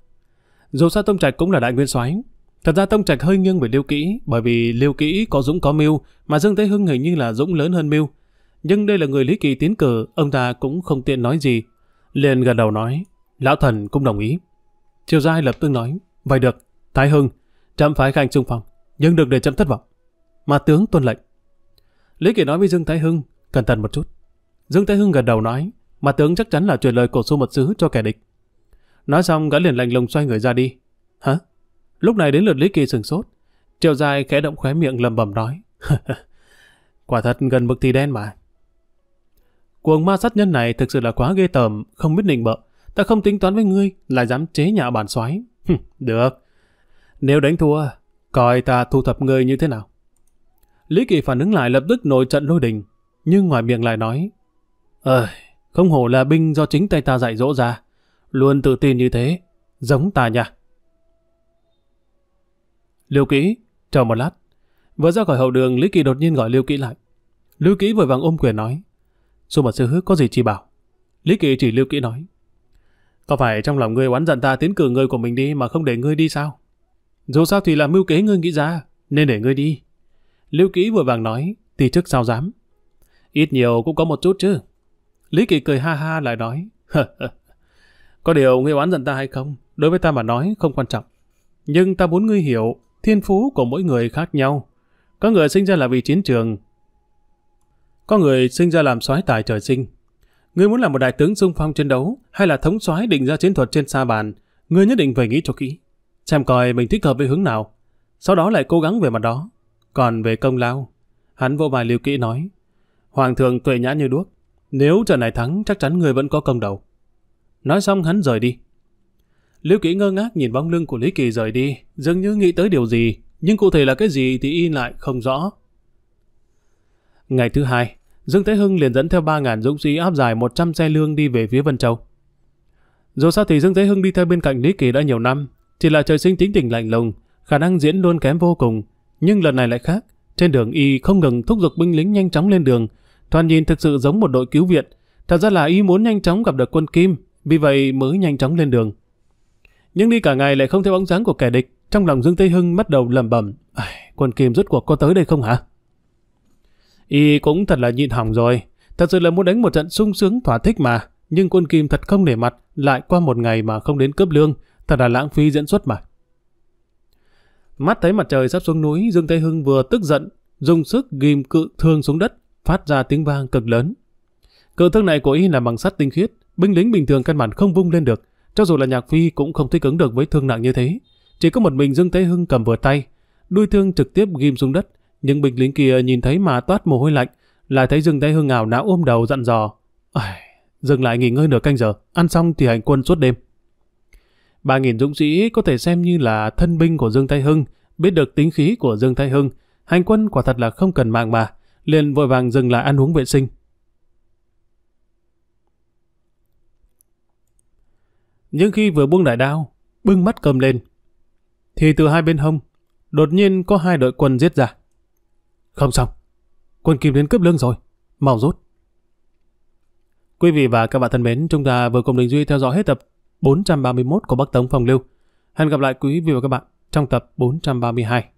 Dù sao Tông Trạch cũng là đại nguyên soái, thật ra Tông Trạch hơi nghiêng về Lưu Kỹ, bởi vì Lưu Kỹ có Dũng có Mưu, mà Dương Thế Hưng hình như là Dũng lớn hơn Mưu. Nhưng đây là người Lý Kỳ tiến cử, ông ta cũng không tiện nói gì, liền gật đầu nói, lão thần cũng đồng ý. Triều Giai lập tức nói, vậy được, Thái Hưng, trạm phái khanh trung phòng, nhưng được để chấm thất vọng. Mà tướng tuân lệnh. Lý Kỳ nói với Dương Thái Hưng, cẩn thận một chút. Dương Thái Hưng gật đầu nói, mà tướng chắc chắn là truyền lời cổ số mật sứ cho kẻ địch. Nói xong gã liền lành lùng xoay người ra đi. Hả? Lúc này đến lượt Lý Kỳ sừng sốt. Triệu dài khẽ động khóe miệng lầm bầm nói. (laughs) Quả thật gần mực thì đen mà. Cuồng ma sát nhân này thực sự là quá ghê tởm, không biết nịnh bợ. Ta không tính toán với ngươi, lại dám chế nhạo bản xoáy. (laughs) Được. Nếu đánh thua, coi ta thu thập ngươi như thế nào. Lý Kỳ phản ứng lại lập tức nổi trận lôi đình, nhưng ngoài miệng lại nói Ơi, không hổ là binh do chính tay ta dạy dỗ ra. Luôn tự tin như thế, giống ta nha. Lưu Kỹ, chờ một lát. Vừa ra khỏi hậu đường, Lý Kỳ đột nhiên gọi Lưu Kỹ lại. Lưu Kỹ vội vàng ôm quyền nói. Xu mật sư hứa có gì chỉ bảo. Lý Kỳ chỉ Lưu Kỹ nói. Có phải trong lòng ngươi oán giận ta tiến cử người của mình đi mà không để ngươi đi sao? Dù sao thì là mưu kế ngươi nghĩ ra, nên để ngươi đi. Lưu Kỹ vội vàng nói, tì chức sao dám. Ít nhiều cũng có một chút chứ. Lý Kỳ cười ha ha lại nói. (laughs) Có điều ngươi oán giận ta hay không, đối với ta mà nói không quan trọng. Nhưng ta muốn ngươi hiểu, thiên phú của mỗi người khác nhau. Có người sinh ra là vì chiến trường. Có người sinh ra làm soái tài trời sinh. Ngươi muốn làm một đại tướng xung phong chiến đấu hay là thống soái định ra chiến thuật trên sa bàn, ngươi nhất định phải nghĩ cho kỹ. Xem coi mình thích hợp với hướng nào. Sau đó lại cố gắng về mặt đó. Còn về công lao, hắn vô bài liều kỹ nói. Hoàng thượng tuệ nhã như đuốc. Nếu trận này thắng chắc chắn người vẫn có công đầu. Nói xong hắn rời đi. Liễu Kỷ ngơ ngác nhìn bóng lưng của Lý Kỳ rời đi, dường như nghĩ tới điều gì, nhưng cụ thể là cái gì thì y lại không rõ. Ngày thứ hai, Dương Thế Hưng liền dẫn theo 3.000 dũng sĩ áp giải 100 xe lương đi về phía Vân Châu. Dù sao thì Dương Thế Hưng đi theo bên cạnh Lý Kỳ đã nhiều năm, chỉ là trời sinh tính tình lạnh lùng, khả năng diễn luôn kém vô cùng. Nhưng lần này lại khác, trên đường y không ngừng thúc giục binh lính nhanh chóng lên đường, toàn nhìn thực sự giống một đội cứu viện. Thật ra là y muốn nhanh chóng gặp được quân Kim, vì vậy mới nhanh chóng lên đường. Nhưng đi cả ngày lại không thấy bóng dáng của kẻ địch, trong lòng Dương Tây Hưng bắt đầu lẩm bẩm, quân Kim rốt cuộc có tới đây không hả? Y cũng thật là nhịn hỏng rồi, thật sự là muốn đánh một trận sung sướng thỏa thích mà, nhưng quân Kim thật không để mặt, lại qua một ngày mà không đến cướp lương, thật là lãng phí diễn xuất mà. Mắt thấy mặt trời sắp xuống núi, Dương Tây Hưng vừa tức giận, dùng sức ghim cự thương xuống đất, phát ra tiếng vang cực lớn. Cự thương này của y là bằng sắt tinh khiết, Binh lính bình thường căn bản không vung lên được, cho dù là Nhạc Phi cũng không thích ứng được với thương nặng như thế. Chỉ có một mình Dương Thế Hưng cầm vừa tay, đuôi thương trực tiếp ghim xuống đất, những binh lính kia nhìn thấy mà toát mồ hôi lạnh, lại thấy Dương Thế Hưng ảo não ôm đầu dặn dò. Ai, dừng lại nghỉ ngơi nửa canh giờ, ăn xong thì hành quân suốt đêm. Ba nghìn dũng sĩ có thể xem như là thân binh của Dương Thái Hưng, biết được tính khí của Dương Thái Hưng, hành quân quả thật là không cần mạng mà, liền vội vàng dừng lại ăn uống vệ sinh. Nhưng khi vừa buông đại đao, bưng mắt cầm lên, thì từ hai bên hông, đột nhiên có hai đội quân giết ra. Không xong, quân kim đến cướp lương rồi, mau rút. Quý vị và các bạn thân mến, chúng ta vừa cùng Đình Duy theo dõi hết tập 431 của Bắc Tống Phòng Lưu. Hẹn gặp lại quý vị và các bạn trong tập 432.